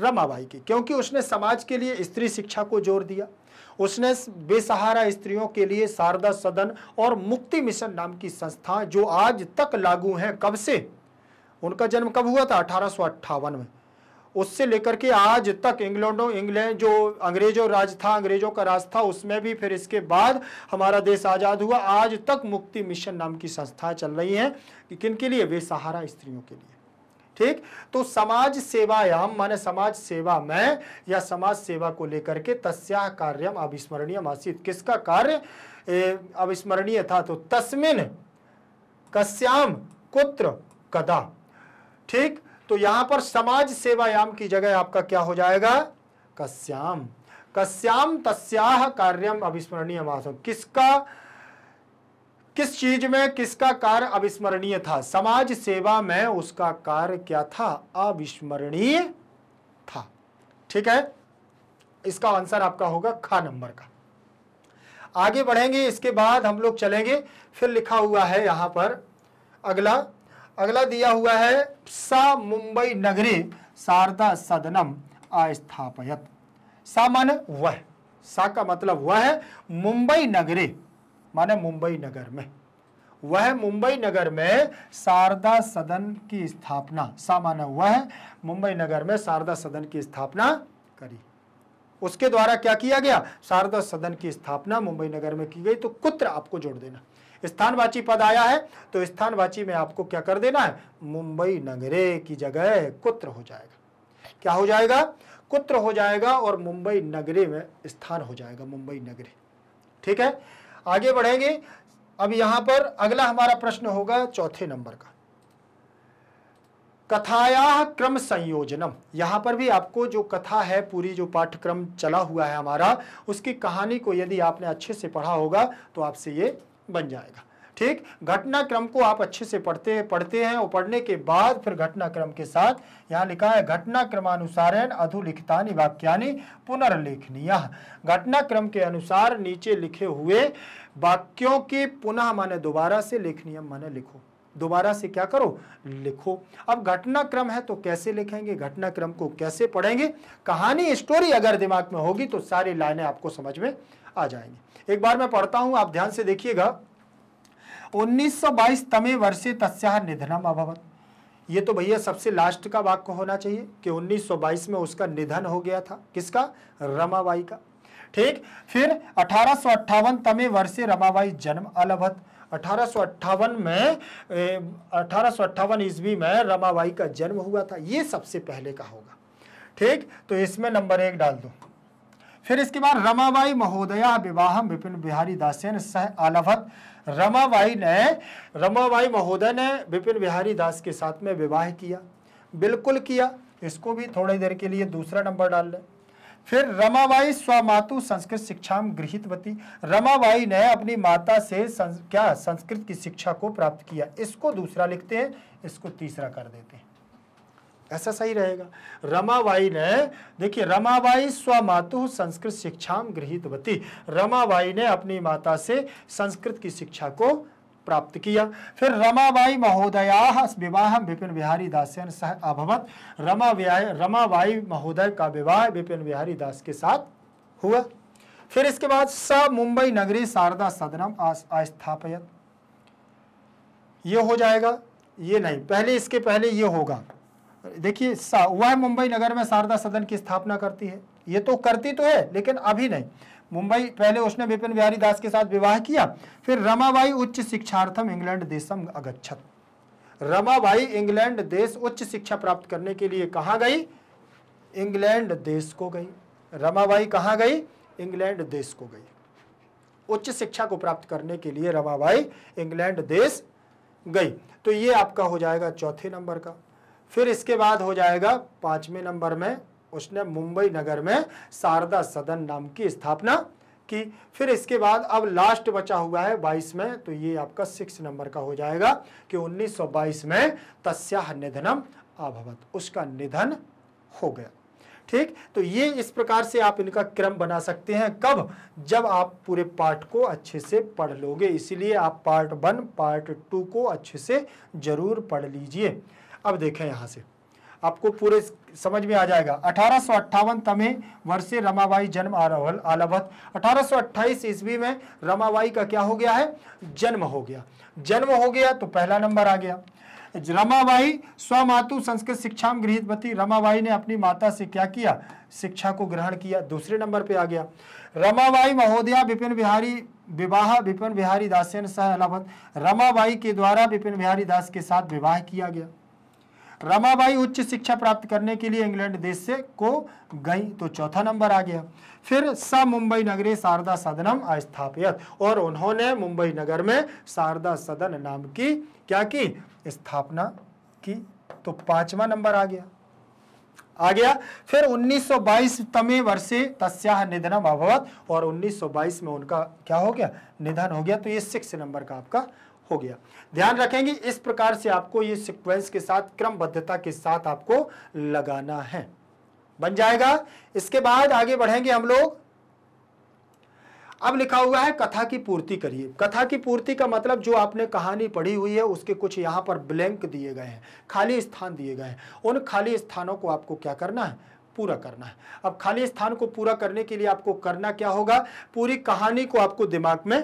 रमाबाई के क्योंकि उसने समाज के लिए स्त्री शिक्षा को जोर दिया उसने बेसहारा स्त्रियों के लिए शारदा सदन और मुक्ति मिशन नाम की संस्था जो आज तक लागू है कब से उनका जन्म कब हुआ था अठारह में उससे लेकर के आज तक इंग्लैंडों इंग्लैंड जो अंग्रेजों राज था अंग्रेजों का राज था उसमें भी फिर इसके बाद हमारा देश आज़ाद हुआ आज तक मुक्ति मिशन नाम की संस्था चल रही है कि किन के लिए बेसहारा स्त्रियों के लिए ठीक तो समाज सेवायाम माने समाज सेवा में या समाज सेवा को लेकर के तस्या कार्यम अविस्मरणीय आसीत किसका कार्य अविस्मरणीय था तो तस्मिन कश्याम कुत्र कदा ठीक तो यहां पर समाज सेवायाम की जगह आपका क्या हो जाएगा कस्याम कस्याम तस्या कार्यम अविस्मरणीय किसका किस चीज में किसका कार्य अविस्मरणीय था समाज सेवा में उसका कार्य क्या था अविस्मरणीय था ठीक है इसका आंसर आपका होगा खा नंबर का आगे बढ़ेंगे इसके बाद हम लोग चलेंगे फिर लिखा हुआ है यहां पर अगला अगला दिया हुआ है सा मुंबई नगरी शारदा सदनम अस्थापयत सा माने वह सा का मतलब वह है मुंबई नगरी माने मुंबई नगर में वह मुंबई नगर में शारदा सदन की स्थापना सा माने वह मुंबई नगर में शारदा सदन की स्थापना करी उसके द्वारा क्या किया गया शारदा सदन की स्थापना मुंबई नगर में की गई तो कुत्र आपको जोड़ देना स्थानवाची पद आया है तो स्थानवाची में आपको क्या कर देना है मुंबई नगरे की जगह कुत्र हो जाएगा क्या हो जाएगा कुत्र हो जाएगा और मुंबई नगरे में स्थान हो जाएगा मुंबई नगरे ठीक है आगे बढ़ेंगे अब यहां पर अगला हमारा प्रश्न होगा चौथे नंबर का कथाया क्रम संयोजनम यहां पर भी आपको जो कथा है पूरी जो पाठ्यक्रम चला हुआ है हमारा उसकी कहानी को यदि आपने अच्छे से पढ़ा होगा तो आपसे ये बन जाएगा ठीक घटनाक्रम को आप अच्छे से पढ़ते पढ़ते हैं और पढ़ने के बाद फिर घटनाक्रम के साथ यहाँ लिखा है घटनाक्रमानुसारेण अधोलिखितानि वाक्यानि पुनर्लेखनीय घटनाक्रम के अनुसार नीचे लिखे हुए वाक्यों के पुनः माने दोबारा से लेखनीय माने लिखो दोबारा से क्या करो लिखो अब घटनाक्रम है तो कैसे लिखेंगे घटनाक्रम को कैसे पढ़ेंगे कहानी स्टोरी अगर दिमाग में होगी तो सारी लाइनें आपको समझ में आ जाएंगी एक बार मैं पढ़ता हूं आप ध्यान से देखिएगा 1922 तमे वर्षे तस्या निधनम अभवत ये तो भैया सबसे लास्ट का वाक्य होना चाहिए कि 1922 में उसका निधन हो गया था किसका रमाबाई का ठीक फिर अठारह तमे वर्षे रमाबाई जन्म अलभत अठारह में अठारह ईस्वी में रमाबाई का जन्म हुआ था ये सबसे पहले का होगा ठीक तो इसमें नंबर एक डाल दो फिर इसके बाद रमाबाई महोदया विवाह विपिन बिहारी दासेन सह आलाभत रमाबाई ने रमाबाई महोदय ने विपिन बिहारी दास के साथ में विवाह किया बिल्कुल किया इसको भी थोड़ी देर के लिए दूसरा नंबर डाल लें फिर रमाबाई स्वमातु संस्कृत शिक्षा गृहितवती रमाबाई ने अपनी माता से संस, क्या संस्कृत की शिक्षा को प्राप्त किया इसको दूसरा लिखते हैं इसको तीसरा कर देते हैं ऐसा सही रहेगा रमाबाई ने देखिए रमाबाई स्वमातु संस्कृत शिक्षा गृहितवती रमाबाई ने अपनी माता से संस्कृत की शिक्षा को प्राप्त किया फिर रमाबाई महोदया विवाह विपिन बिहारी दास सह अभवत रमा रमाबाई महोदय का विवाह विपिन बिहारी दास के साथ हुआ फिर इसके बाद स मुंबई नगरी शारदा सदनम आस्थापयत ये हो जाएगा ये नहीं पहले इसके पहले ये होगा देखिए वह मुंबई नगर में शारदा सदन की स्थापना करती है ये तो करती तो है लेकिन अभी नहीं मुंबई पहले उसने विपिन बिहारी दास के साथ विवाह किया फिर रमाबाई उच्च शिक्षार्थम इंग्लैंड देशम अगच्छत रमाबाई इंग्लैंड देश उच्च शिक्षा प्राप्त करने के लिए कहाँ गई इंग्लैंड देश को गई रमाबाई कहाँ गई इंग्लैंड देश को गई उच्च शिक्षा को प्राप्त करने के लिए रमाबाई इंग्लैंड देश गई तो ये आपका हो जाएगा चौथे नंबर का फिर इसके बाद हो जाएगा पांचवें नंबर में उसने मुंबई नगर में शारदा सदन नाम की स्थापना की फिर इसके बाद अब लास्ट बचा हुआ है बाईस में तो ये आपका सिक्स नंबर का हो जाएगा कि 1922 में तस्या निधनम अभवत उसका निधन हो गया ठीक तो ये इस प्रकार से आप इनका क्रम बना सकते हैं कब जब आप पूरे पार्ट को अच्छे से पढ़ लोगे इसीलिए आप पार्ट वन पार्ट टू को अच्छे से जरूर पढ़ लीजिए अब देखें यहाँ से आपको पूरे समझ में आ जाएगा अठारह तमें से रमाबाई जन्म आरोहल आलावत अठारह ईस्वी में रमाबाई का क्या हो गया है जन्म हो गया जन्म हो गया तो पहला नंबर आ गया रमाबाई स्वमातु संस्कृत शिक्षा में गृहितवती रमाबाई ने अपनी माता से क्या किया शिक्षा को ग्रहण किया दूसरे नंबर पे आ गया रमाबाई महोदया विपिन बिहारी विवाह विपिन बिहारी दास सह अलावत रमाबाई के द्वारा विपिन बिहारी दास के साथ विवाह किया गया रमाबाई उच्च शिक्षा प्राप्त करने के लिए इंग्लैंड देश से को गई तो चौथा नंबर आ गया फिर स मुंबई नगरी शारदा सदनम स्थापित और उन्होंने मुंबई नगर में शारदा सदन नाम की क्या की स्थापना की तो पांचवा नंबर आ गया आ गया फिर 1922 तमे वर्षे तस्या निधनम अभवत और 1922 में उनका क्या हो गया निधन हो गया तो ये सिक्स नंबर का आपका हो गया ध्यान रखेंगे इस प्रकार से आपको ये सिक्वेंस के साथ क्रमबद्धता के साथ आपको लगाना है बन जाएगा इसके बाद आगे बढ़ेंगे हम लोग अब लिखा हुआ है कथा की पूर्ति करिए कथा की पूर्ति का मतलब जो आपने कहानी पढ़ी हुई है उसके कुछ यहां पर ब्लैंक दिए गए हैं खाली स्थान दिए गए हैं उन खाली स्थानों को आपको क्या करना है पूरा करना है अब खाली स्थान को पूरा करने के लिए आपको करना क्या होगा पूरी कहानी को आपको दिमाग में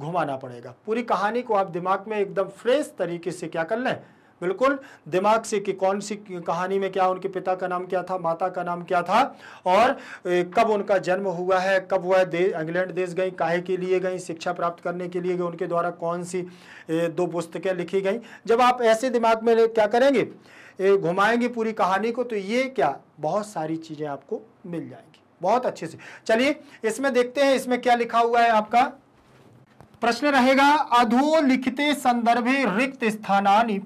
घुमाना पड़ेगा पूरी कहानी को आप दिमाग में एकदम फ्रेश तरीके से क्या कर लें बिल्कुल दिमाग से कि कौन सी कहानी में क्या उनके पिता का नाम क्या था माता का नाम क्या था और कब उनका जन्म हुआ है कब वह दे, इंग्लैंड देश गई काहे के लिए गई शिक्षा प्राप्त करने के लिए गई उनके द्वारा कौन सी दो पुस्तकें लिखी गई जब आप ऐसे दिमाग में क्या करेंगे घुमाएंगे पूरी कहानी को तो ये क्या बहुत सारी चीज़ें आपको मिल जाएंगी बहुत अच्छे से चलिए इसमें देखते हैं इसमें क्या लिखा हुआ है आपका प्रश्न रहेगा लिखते संदर्भे रिक्त स्थानी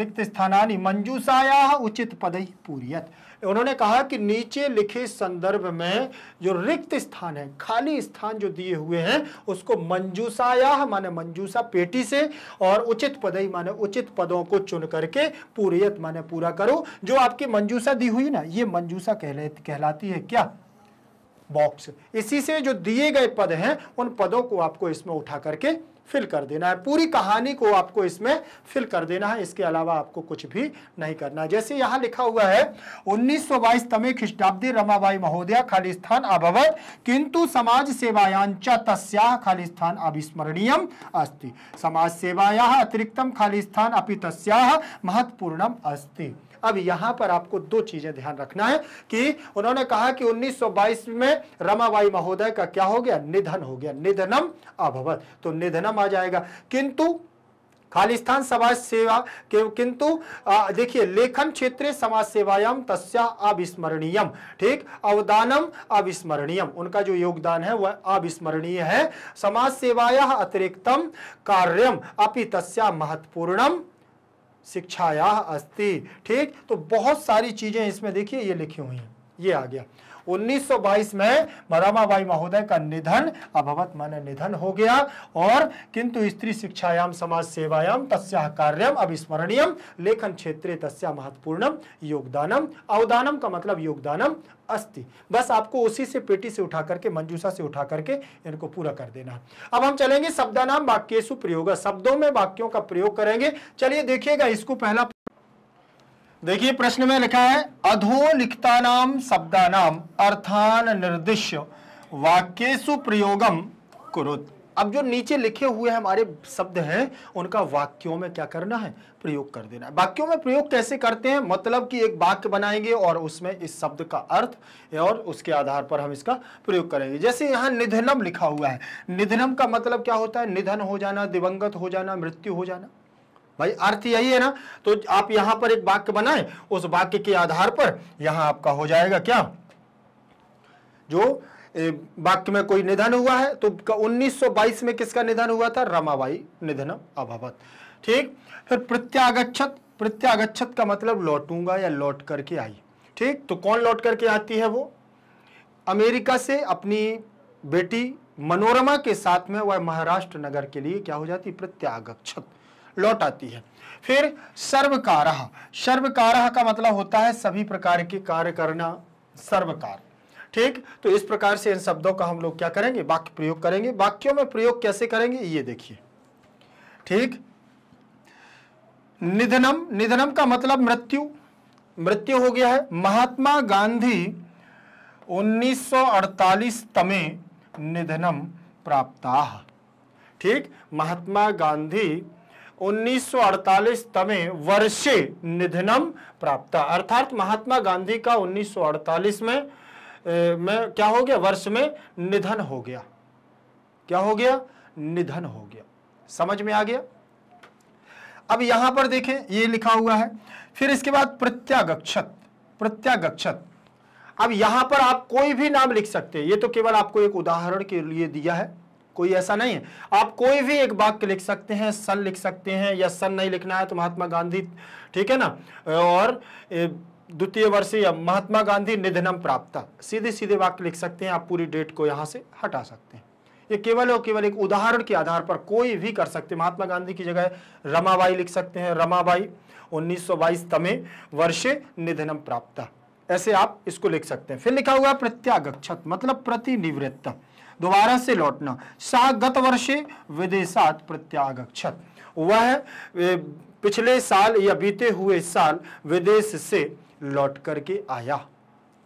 रिक्त स्थानी मंजूषाया उचित पद पूरीयत उन्होंने कहा कि नीचे लिखे संदर्भ में जो रिक्त स्थान है खाली स्थान जो दिए हुए हैं उसको मंजूषाया माने मंजूषा पेटी से और उचित पदई माने उचित पदों को चुन करके पूरीयत माने पूरा करो जो आपकी मंजूषा दी हुई ना ये मंजूषा कहलाती है क्या बॉक्स इसी से जो दिए गए पद हैं उन पदों को आपको इसमें उठा करके फिल कर देना है पूरी कहानी को आपको इसमें फिल कर देना है इसके अलावा आपको कुछ भी नहीं करना है जैसे यहाँ लिखा हुआ है 1922 तमे खिस्टाब्दी रमाबाई महोदया खालिस्थान अभवत किंतु समाज सेवायां तस्या खालिस्थान अविस्मरणीय अस्ति समाज सेवाया अतिरिक्तम खालिस्थान अपि तस्या महत्वपूर्णम अस्ति अब यहां पर आपको दो चीजें ध्यान रखना है कि उन्होंने कहा कि 1922 में रमाबाई महोदय का क्या हो गया निधन हो गया निधनम अभवत तो निधनम आ जाएगा किंतु खालिस्तान समाज सेवा के किंतु देखिए लेखन क्षेत्र समाज सेवायाम तस्या अविस्मरणीयम ठीक अवदानम अविस्मरणीयम उनका जो योगदान है वह अविस्मरणीय है समाज सेवाया अतिरिक्तम कार्यम अपि तस्या महत्वपूर्णम शिक्षाया अस्ति ठीक तो बहुत सारी चीज़ें इसमें देखिए ये लिखी हुई हैं ये आ गया 1922 में मदामाबाई महोदय का निधन अभवत माने निधन हो गया और किंतु स्त्री शिक्षायाम समाज सेवायाम तस्या कार्यम अविस्मरणीयम लेखन क्षेत्रे तस्या महत्वपूर्ण योगदानम अवदानम का मतलब योगदानम अस्ति बस आपको उसी से पेटी से उठा करके मंजूसा से उठा करके इनको पूरा कर देना अब हम चलेंगे शब्दानाम वाक्यु प्रयोग शब्दों में वाक्यों का प्रयोग करेंगे चलिए देखिएगा इसको पहला देखिए प्रश्न में लिखा है अधो लिखता नाम शब्दा नाम अर्थान निर्देश वाक्यु प्रयोगम कुरुत अब जो नीचे लिखे हुए हमारे शब्द हैं उनका वाक्यों में क्या करना है प्रयोग कर देना है वाक्यों में प्रयोग कैसे करते हैं मतलब कि एक वाक्य बनाएंगे और उसमें इस शब्द का अर्थ और उसके आधार पर हम इसका प्रयोग करेंगे जैसे यहाँ निधनम लिखा हुआ है निधनम का मतलब क्या होता है निधन हो जाना दिवंगत हो जाना मृत्यु हो जाना भाई अर्थ यही है ना तो आप यहां पर एक वाक्य बनाए उस वाक्य के आधार पर यहां आपका हो जाएगा क्या जो वाक्य में कोई निधन हुआ है तो 1922 में किसका निधन हुआ था रमाबाई निधन अभावत ठीक फिर प्रत्यागच्छत प्रत्यागच्छत का मतलब लौटूंगा या लौट करके आई ठीक तो कौन लौट करके आती है वो अमेरिका से अपनी बेटी मनोरमा के साथ में वह महाराष्ट्र नगर के लिए क्या हो जाती प्रत्यागक्षत लौट आती है फिर सर्वकार सर्वकार का मतलब होता है सभी प्रकार के कार्य करना सर्वकार ठीक तो इस प्रकार से इन शब्दों का हम लोग क्या करेंगे वाक्य प्रयोग करेंगे वाक्यों में प्रयोग कैसे करेंगे ये देखिए ठीक निधनम निधनम का मतलब मृत्यु मृत्यु हो गया है महात्मा गांधी 1948 तमे निधनम प्राप्ता ठीक महात्मा गांधी 1948 तमे वर्षे निधनम प्राप्त अर्थात महात्मा गांधी का 1948 में में क्या हो गया वर्ष में निधन हो गया क्या हो गया निधन हो गया समझ में आ गया अब यहां पर देखें ये लिखा हुआ है फिर इसके बाद प्रत्यागक्षत प्रत्यागक्षत अब यहां पर आप कोई भी नाम लिख सकते हैं ये तो केवल आपको एक उदाहरण के लिए दिया है कोई ऐसा नहीं है आप कोई भी एक वाक्य लिख सकते हैं सन लिख सकते हैं या सन नहीं लिखना है तो महात्मा गांधी ठीक है ना और द्वितीय वर्षीय महात्मा गांधी निधनम प्राप्त सीधे सीधे वाक्य लिख सकते हैं आप पूरी डेट को यहाँ से हटा सकते हैं ये केवल और केवल एक उदाहरण के आधार पर कोई भी कर सकते महात्मा गांधी की जगह रमाबाई लिख सकते हैं रमाबाई 1922 तमे वर्षे निधनम प्राप्त ऐसे आप इसको लिख सकते हैं फिर लिखा हुआ प्रत्यागक्षत मतलब प्रतिनिवृत्त दोबारा से लौटना सा गत वर्ष विदेशात प्रत्यागछत वह पिछले साल या बीते हुए साल विदेश से लौट करके आया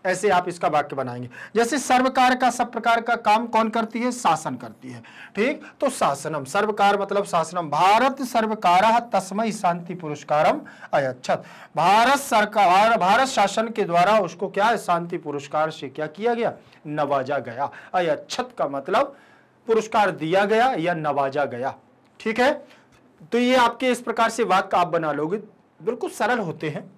ऐसे आप इसका वाक्य बनाएंगे जैसे सर्वकार का सब प्रकार का काम कौन करती है शासन करती है ठीक तो शासनम सर्वकार मतलब शासनम भारत सर्वकार तस्मय शांति पुरस्कारम अयच्छत भारत सरकार भारत शासन के द्वारा उसको क्या शांति पुरस्कार से क्या किया गया नवाजा गया अयच्छत का मतलब पुरस्कार दिया गया या नवाजा गया ठीक है तो ये आपके इस प्रकार से वाक्य आप बना लोगे बिल्कुल सरल होते हैं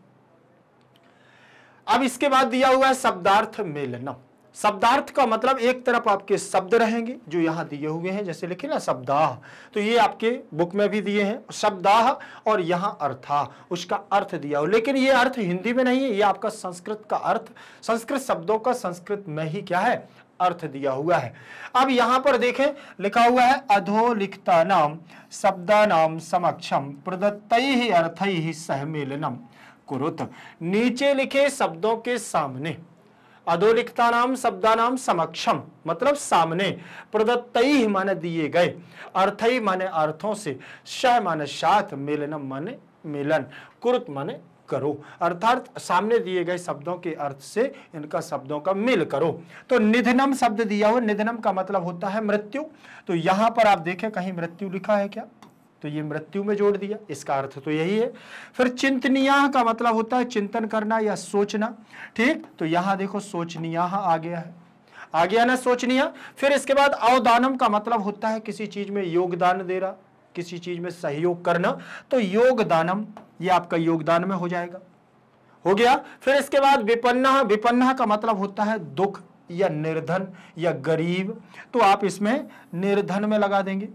अब इसके बाद दिया हुआ है शब्दार्थ मेलनम शब्दार्थ का मतलब एक तरफ आपके शब्द रहेंगे जो यहाँ दिए हुए हैं जैसे लिखे ना शब्दाह तो ये आपके बुक में भी दिए हैं शब्दाह और यहाँ अर्था उसका अर्थ दिया हो लेकिन ये अर्थ हिंदी में नहीं है ये आपका संस्कृत का अर्थ संस्कृत शब्दों का संस्कृत में ही क्या है अर्थ दिया हुआ है अब यहाँ पर देखें लिखा हुआ है अधोलिखता नाम शब्दा नाम समक्षम प्रदत्त ही अर्थ ही सहमेलनम कुरुत नीचे लिखे शब्दों के सामने अधोलिखता नाम शब्दा नाम समक्षम मतलब सामने प्रदत्त माने दिए गए अर्थ माने अर्थों से शह माने साथ मिलनम माने मिलन कुरुत माने करो अर्थात सामने दिए गए शब्दों के अर्थ से इनका शब्दों का मिल करो तो निधनम शब्द दिया हो निधनम का मतलब होता है मृत्यु तो यहां पर आप देखें कहीं मृत्यु लिखा है क्या तो ये मृत्यु में जोड़ दिया इसका अर्थ तो यही है फिर चिंतनिया का मतलब होता है चिंतन करना या सोचना ठीक तो यहां देखो सोचनीयाह आ गया है आ गया ना सोचनिया फिर इसके बाद अवदानम का मतलब होता है किसी चीज में योगदान दे रहा किसी चीज में सहयोग करना तो योगदानम ये आपका योगदान में हो जाएगा हो गया फिर इसके बाद विपन्ना विपन्ना का मतलब होता है दुख या निर्धन या गरीब तो आप इसमें निर्धन में लगा देंगे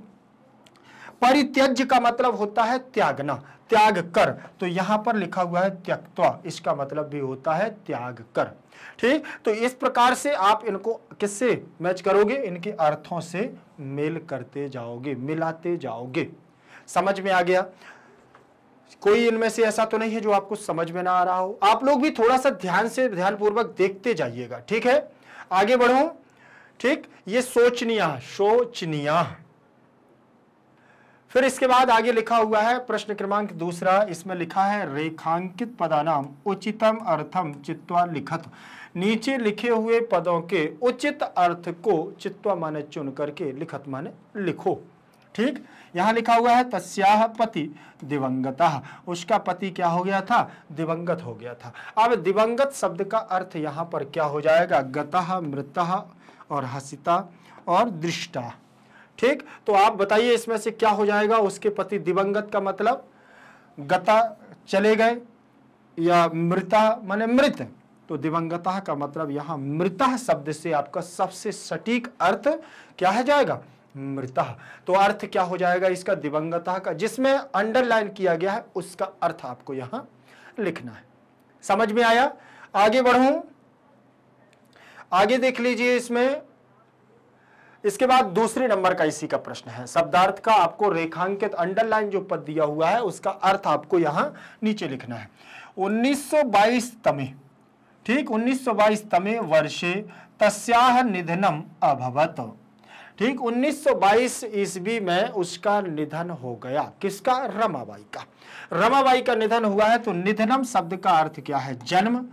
परित्यज का मतलब होता है त्यागना त्याग कर तो यहां पर लिखा हुआ है त्यक्ता इसका मतलब भी होता है त्याग कर ठीक तो इस प्रकार से आप इनको किससे मैच करोगे इनके अर्थों से मेल करते जाओगे मिलाते जाओगे समझ में आ गया कोई इनमें से ऐसा तो नहीं है जो आपको समझ में ना आ रहा हो आप लोग भी थोड़ा सा ध्यान से ध्यानपूर्वक देखते जाइएगा ठीक है आगे बढ़ो ठीक ये सोचनिया सोचनिया फिर इसके बाद आगे लिखा हुआ है प्रश्न क्रमांक दूसरा इसमें लिखा है रेखांकित पदानाम उचितम अर्थम चित्वा लिखत नीचे लिखे हुए पदों के उचित अर्थ को चित्वा माने चुन करके लिखत माने लिखो ठीक यहाँ लिखा हुआ है तस्याह पति दिवंगत उसका पति क्या हो गया था दिवंगत हो गया था अब दिवंगत शब्द का अर्थ यहाँ पर क्या हो जाएगा गतः मृत और हसिता और दृष्टा ठीक तो आप बताइए इसमें से क्या हो जाएगा उसके पति दिवंगत का मतलब गता चले गए या मृता माने मृत तो दिवंगता का मतलब यहां मृत शब्द से आपका सबसे सटीक अर्थ क्या है जाएगा मृतः तो अर्थ क्या हो जाएगा इसका दिवंगता का जिसमें अंडरलाइन किया गया है उसका अर्थ आपको यहां लिखना है समझ में आया आगे बढ़ू आगे देख लीजिए इसमें इसके बाद दूसरे नंबर का इसी का प्रश्न है शब्दार्थ का आपको रेखांकित अंडरलाइन जो पद दिया हुआ है उसका अर्थ आपको यहां नीचे लिखना है 1922 तमे ठीक 1922 तमे वर्षे तस्याह निधनम अभवत ठीक 1922 ईस्वी में उसका निधन हो गया किसका रमाबाई का रमाबाई का निधन हुआ है तो निधनम शब्द का अर्थ क्या है जन्म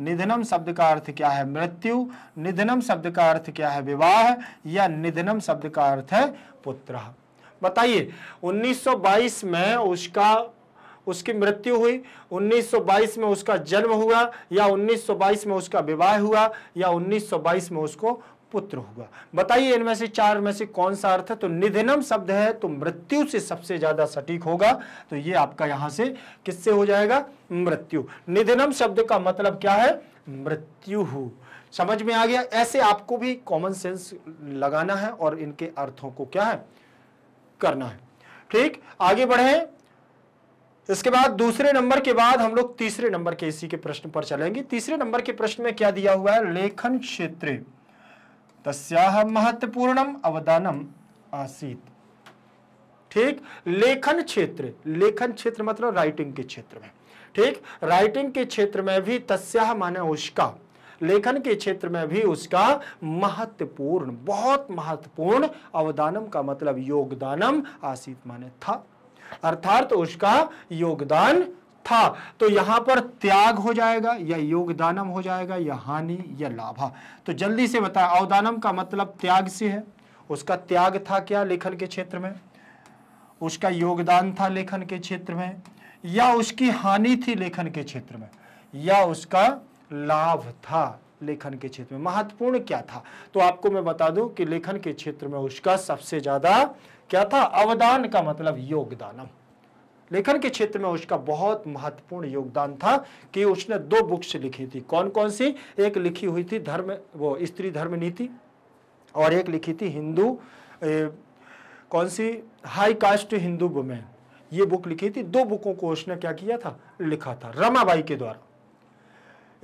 निधनम शब्द का अर्थ क्या है मृत्यु निधनम शब्द का अर्थ क्या है विवाह या निधनम शब्द का अर्थ है पुत्र बताइए 1922 में उसका उसकी मृत्यु हुई 1922 में उसका जन्म हुआ या 1922 में उसका विवाह हुआ या 1922 में उसको पुत्र हुआ बताइए इनमें से चार में से कौन सा अर्थ है तो निधनम शब्द है तो मृत्यु से सबसे ज्यादा सटीक होगा तो ये आपका यहां से किससे हो जाएगा मृत्यु निधनम शब्द का मतलब क्या है मृत्यु हु समझ में आ गया ऐसे आपको भी कॉमन सेंस लगाना है और इनके अर्थों को क्या है करना है ठीक आगे बढ़े इसके बाद दूसरे नंबर के बाद हम लोग तीसरे नंबर के इसी के प्रश्न पर चलेंगे तीसरे नंबर के प्रश्न में क्या दिया हुआ है लेखन क्षेत्र तस्याह महत्वपूर्णम अवदानम ठीक लेखन क्षेत्र लेखन क्षेत्र मतलब राइटिंग के क्षेत्र में ठीक राइटिंग के क्षेत्र में भी तस्या माने उसका लेखन के क्षेत्र में भी उसका महत्वपूर्ण बहुत महत्वपूर्ण अवदानम का मतलब योगदानम आसित माने था अर्थात उसका योगदान था तो यहां पर त्याग हो जाएगा या योगदानम हो जाएगा या हानि या लाभा तो जल्दी से बताए अवदानम का मतलब त्याग से है उसका त्याग था क्या लेखन के क्षेत्र में उसका योगदान था लेखन के क्षेत्र में या उसकी हानि थी लेखन के क्षेत्र में या उसका लाभ था लेखन के क्षेत्र में महत्वपूर्ण क्या था तो आपको मैं बता दूं कि लेखन के क्षेत्र में उसका सबसे ज्यादा क्या था अवदान का मतलब योगदानम लेखन के क्षेत्र में उसका बहुत महत्वपूर्ण योगदान था कि उसने दो बुक्स लिखी थी कौन कौन सी एक लिखी हुई थी धर्म वो स्त्री धर्म नीति और एक लिखी थी हिंदू ए, कौन सी हाई कास्ट हिंदू वुमेन ये बुक लिखी थी दो बुकों को उसने क्या किया था लिखा था रमाबाई के द्वारा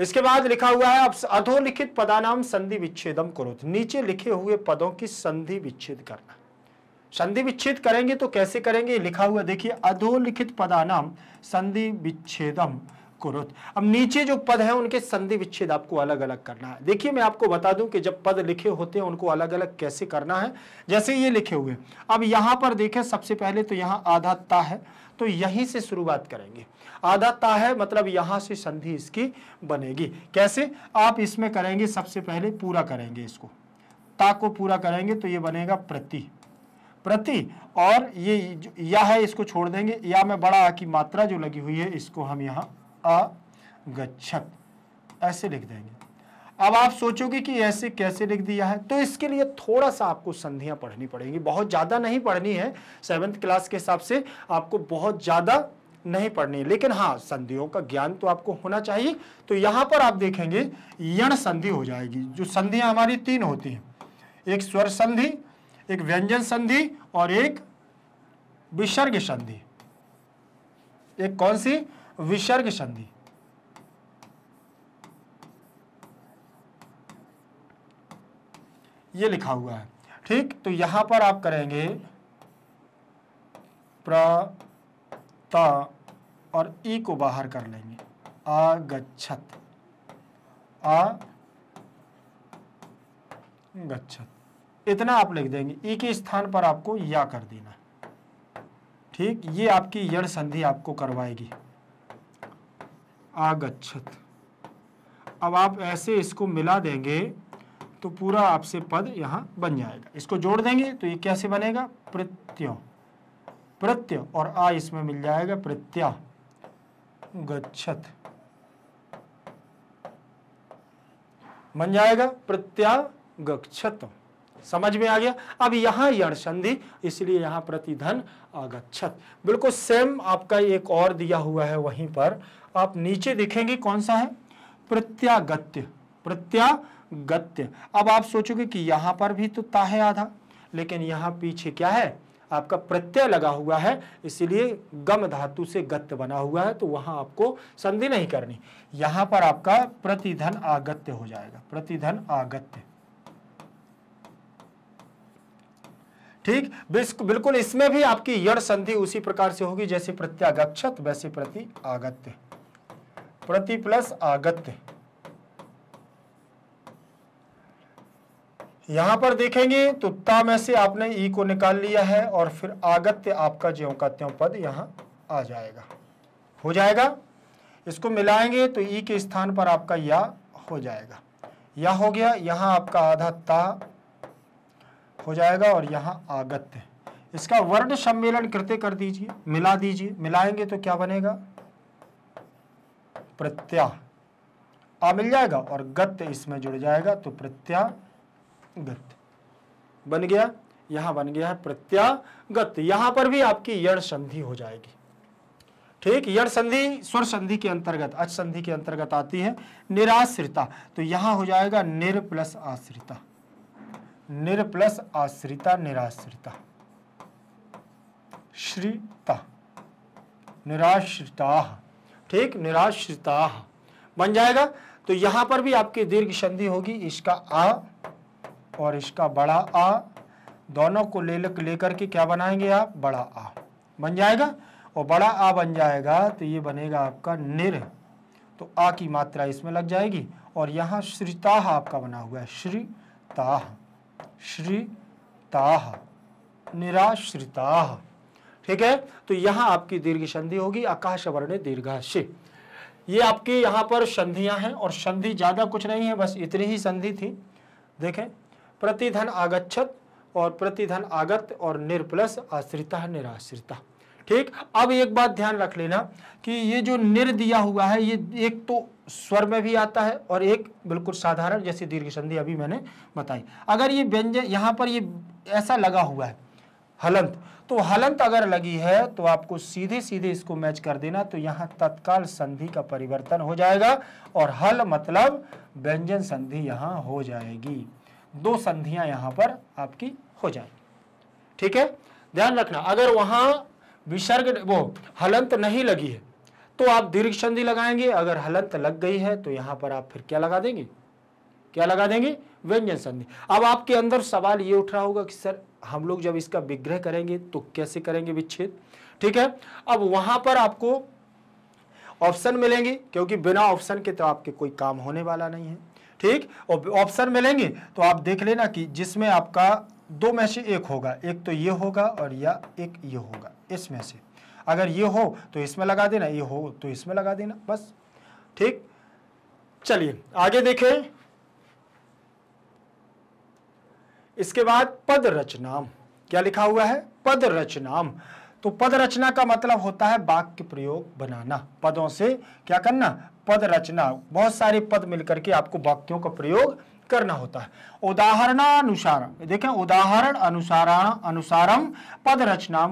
इसके बाद लिखा हुआ है अब अधोलिखित पदानाम संधि विच्छेदम करो नीचे लिखे हुए पदों की संधि विच्छेद करना संधि विच्छेद करेंगे तो कैसे करेंगे लिखा हुआ देखिए अधोलिखित पदा नाम संधि विच्छेदम कुरुत अब नीचे जो पद है उनके संधि विच्छेद आपको अलग अलग करना है देखिए मैं आपको बता दूं कि जब पद लिखे होते हैं उनको अलग अलग कैसे करना है जैसे ये लिखे हुए अब यहाँ पर देखें सबसे पहले तो यहाँ आधा ता है तो यहीं से शुरुआत करेंगे आधा ता है मतलब यहां से संधि इसकी बनेगी कैसे आप इसमें करेंगे सबसे पहले पूरा करेंगे इसको ता को पूरा करेंगे तो ये बनेगा प्रति प्रति और ये या है इसको छोड़ देंगे या में बड़ा आ की मात्रा जो लगी हुई है इसको हम यहाँ अगच्छक ऐसे लिख देंगे अब आप सोचोगे कि ऐसे कैसे लिख दिया है तो इसके लिए थोड़ा सा आपको संधियां पढ़नी पड़ेंगी बहुत ज़्यादा नहीं पढ़नी है सेवेंथ क्लास के हिसाब से आपको बहुत ज़्यादा नहीं पढ़नी है लेकिन हाँ संधियों का ज्ञान तो आपको होना चाहिए तो यहाँ पर आप देखेंगे यण संधि हो जाएगी जो संधियां हमारी तीन होती हैं एक स्वर संधि एक व्यंजन संधि और एक विसर्ग संधि एक कौन सी विसर्ग संधि ये लिखा हुआ है ठीक तो यहां पर आप करेंगे प्र त और ई को बाहर कर लेंगे गच्छत आ गच्छत इतना आप लिख देंगे ई के स्थान पर आपको या कर देना ठीक ये आपकी यण संधि आपको करवाएगी आगच्छत अब आप ऐसे इसको मिला देंगे तो पूरा आपसे पद यहां बन जाएगा इसको जोड़ देंगे तो ये कैसे बनेगा प्रत्यो प्रत्यय और आ इसमें मिल जाएगा प्रत्या गच्छत बन जाएगा प्रत्या गच्छत समझ में आ गया अब यहां यण संधि इसलिए यहां प्रतिधन आगच्छत बिल्कुल सेम आपका एक और दिया हुआ है वहीं पर आप नीचे देखेंगे कौन सा है प्रत्यागत्य प्रत्यागत्य अब आप सोचोगे कि यहां पर भी तो ता है आधा लेकिन यहाँ पीछे क्या है आपका प्रत्यय लगा हुआ है इसलिए गम धातु से गत्य बना हुआ है तो वहां आपको संधि नहीं करनी यहां पर आपका प्रतिधन आगत्य हो जाएगा प्रतिधन आगत्य ठीक बिल्कुल इसमें भी आपकी यड़ संधि उसी प्रकार से होगी जैसे प्रत्यागक्षत वैसे प्रति आगत्य प्रति प्लस आगत्य यहां पर देखेंगे तो ता में से आपने ई को निकाल लिया है और फिर आगत्य आपका ज्यो का त्यों पद यहां आ जाएगा हो जाएगा इसको मिलाएंगे तो ई के स्थान पर आपका या हो जाएगा या हो गया यहां आपका आधा ता हो जाएगा और यहाँ आगत्य इसका वर्ण सम्मेलन कृत्य कर दीजिए मिला दीजिए मिलाएंगे तो क्या बनेगा प्रत्या आ मिल जाएगा और गत्य इसमें जुड़ जाएगा तो प्रत्यागत बन गया यहाँ बन गया है प्रत्यागत यहां पर भी आपकी यण संधि हो जाएगी ठीक यण संधि स्वर संधि के अंतर्गत अच संधि के अंतर्गत आती है निराश्रिता तो यहां हो जाएगा निर प्लस आश्रिता निर प्लस आश्रिता निराश्रिता श्रिता निराश्रिता ठीक निराश्रिता बन जाएगा तो यहां पर भी आपकी दीर्घ संधि होगी इसका आ और इसका बड़ा आ दोनों को ले लेकर के क्या बनाएंगे आप बड़ा आ बन जाएगा और बड़ा आ बन जाएगा तो ये बनेगा आपका निर तो आ की मात्रा इसमें लग जाएगी और यहां श्रिताह आपका बना हुआ है श्रीताह श्रिताह निराश्रिता ठीक है तो यहां आपकी दीर्घ संधि होगी आकाश वर्ण दीर्घाश्य ये आपकी यहां पर संधियां हैं और संधि ज़्यादा कुछ नहीं है बस इतनी ही संधि थी देखें प्रतिधन आगच्छत और प्रतिधन आगत और निर्प्लस आश्रिता निराश्रिता ठीक अब एक बात ध्यान रख लेना कि ये जो निर दिया हुआ है ये एक तो स्वर में भी आता है और एक बिल्कुल साधारण जैसे दीर्घ संधि अभी मैंने बताई अगर ये व्यंजन यहाँ पर ये ऐसा लगा हुआ है हलंत तो हलंत अगर लगी है तो आपको सीधे सीधे इसको मैच कर देना तो यहाँ तत्काल संधि का परिवर्तन हो जाएगा और हल मतलब व्यंजन संधि यहाँ हो जाएगी दो संधियाँ यहाँ पर आपकी हो जाएगी ठीक है ध्यान रखना अगर वहाँ विसर्ग वो हलंत नहीं लगी है तो आप दीर्घ संधि लगाएंगे अगर हलंत लग गई है तो यहां पर आप फिर क्या लगा देंगे क्या लगा देंगे व्यंजन संधि अब आपके अंदर सवाल ये उठ रहा होगा कि सर हम लोग जब इसका विग्रह करेंगे तो कैसे करेंगे विच्छेद ठीक है अब वहां पर आपको ऑप्शन मिलेंगे क्योंकि बिना ऑप्शन के तो आपके कोई काम होने वाला नहीं है ठीक और ऑप्शन मिलेंगे तो आप देख लेना कि जिसमें आपका दो में से एक होगा एक तो ये होगा और या एक ये होगा इसमें से अगर ये हो तो इसमें लगा देना ये हो तो इसमें लगा देना बस ठीक चलिए आगे देखें इसके बाद पद रचनाम क्या लिखा हुआ है पद रचनाम तो पद रचना का मतलब होता है वाक्य प्रयोग बनाना पदों से क्या करना पद रचना बहुत सारे पद मिलकर के आपको वाक्यों का प्रयोग करना होता है उदाहरणानुसार देखें उदाहरण अनुसारण अनुसारम पद रचना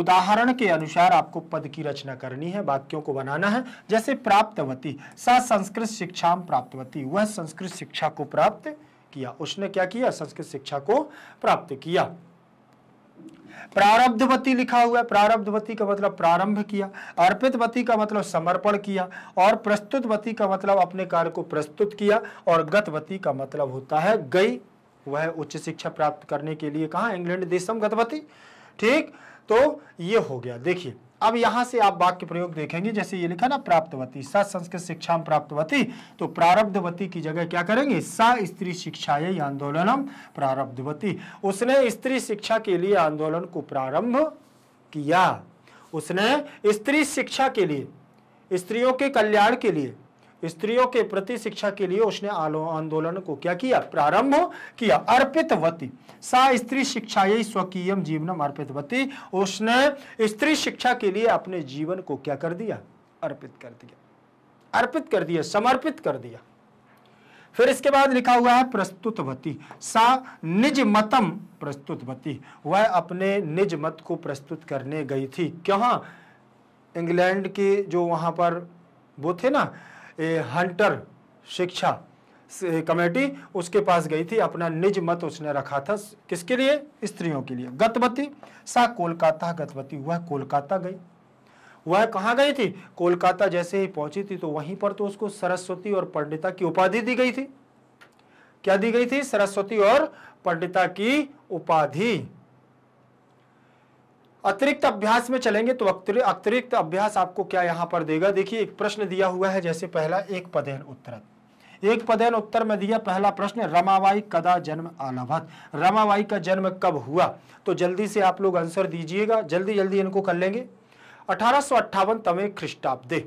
उदाहरण के अनुसार आपको पद की रचना करनी है वाक्यों को बनाना है जैसे प्राप्तवती सा संस्कृत शिक्षा प्राप्तवती वह संस्कृत शिक्षा को प्राप्त किया उसने क्या किया संस्कृत शिक्षा को प्राप्त किया प्रारब्धवती लिखा हुआ है प्रारब्धवती का मतलब प्रारंभ किया अर्पितवती का मतलब समर्पण किया और प्रस्तुतवती का मतलब अपने कार्य को प्रस्तुत किया और गतवती का मतलब होता है गई वह उच्च शिक्षा प्राप्त करने के लिए कहा इंग्लैंड देशम गतवती ठीक तो ये हो गया देखिए अब यहां से आप वाक्य प्रयोग देखेंगे जैसे ये लिखा ना प्राप्तवती स संस्कृत शिक्षा प्राप्तवती तो प्रारब्धवती की जगह क्या करेंगे स स्त्री शिक्षा ये आंदोलन प्रारब्धवती उसने स्त्री शिक्षा के लिए आंदोलन को प्रारंभ किया उसने स्त्री शिक्षा के लिए स्त्रियों के कल्याण के लिए स्त्रियों के प्रति शिक्षा के लिए उसने आंदोलन को क्या किया प्रारंभ किया अर्पितवती सा स्त्री शिक्षा यही स्वकीय जीवनम अर्पितवती उसने स्त्री शिक्षा के लिए अपने जीवन को क्या कर दिया अर्पित कर दिया अर्पित कर दिया समर्पित कर दिया फिर इसके बाद लिखा हुआ है प्रस्तुतवती सा निज मतम प्रस्तुतवती वह अपने निज मत को प्रस्तुत करने गई थी क्यों इंग्लैंड के जो वहां पर वो थे ना हंटर शिक्षा कमेटी उसके पास गई थी अपना निज मत उसने रखा था किसके लिए स्त्रियों के लिए गतवती सा कोलकाता गतवती वह कोलकाता गई वह कहाँ गई थी कोलकाता जैसे ही पहुंची थी तो वहीं पर तो उसको सरस्वती और पंडिता की उपाधि दी गई थी क्या दी गई थी सरस्वती और पंडिता की उपाधि अतिरिक्त अभ्यास में चलेंगे तो अतिरिक्त अभ्यास आपको क्या यहाँ पर देगा देखिए एक प्रश्न दिया हुआ है जैसे पहला एक पदेन उत्तर एक पदेन उत्तर में दिया पहला प्रश्न रमाबाई कदा जन्म आलभत रमाबाई का जन्म कब हुआ तो जल्दी से आप लोग आंसर दीजिएगा जल्दी जल्दी इनको कर लेंगे अठारह तमे ख्रिस्टाब्दे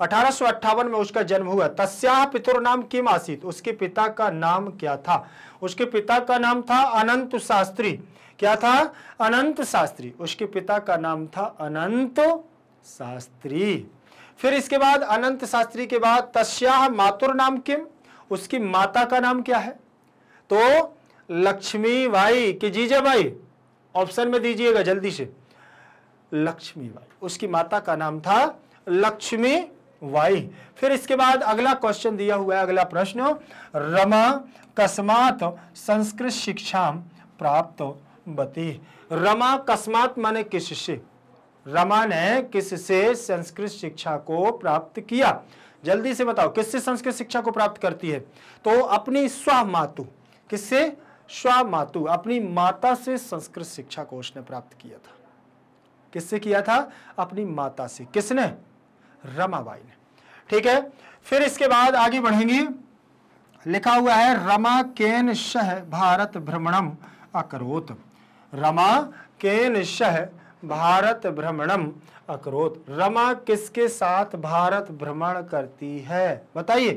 अठारह में उसका जन्म हुआ तस्या पितुर नाम किम आसित उसके पिता का नाम क्या था उसके पिता का नाम था अनंत शास्त्री क्या था अनंत शास्त्री उसके पिता का नाम था अनंत शास्त्री फिर इसके बाद अनंत शास्त्री के बाद तस्या मातुर नाम किम उसकी माता का नाम क्या है तो लक्ष्मी भाई कि जीजा भाई ऑप्शन में दीजिएगा जल्दी से लक्ष्मी भाई उसकी माता का नाम था लक्ष्मी वाई फिर इसके बाद अगला क्वेश्चन दिया हुआ है अगला प्रश्न रमा कस्मात संस्कृत शिक्षा प्राप्त बती रमा कस्मात माने किस से रमा ने किससे संस्कृत शिक्षा को प्राप्त किया जल्दी से बताओ किससे संस्कृत शिक्षा को प्राप्त करती है तो अपनी स्व मातु किससे स्व मातु अपनी माता से संस्कृत शिक्षा को उसने प्राप्त किया था किससे किया था अपनी माता से किसने रमाबाई ने ठीक है फिर इसके बाद आगे बढ़ेंगी लिखा हुआ है रमा केन शह भारत भ्रमणम अकरोत्म रमा के निश्चय भारत भ्रमणम अक्रोत रमा किसके साथ भारत भ्रमण करती है बताइए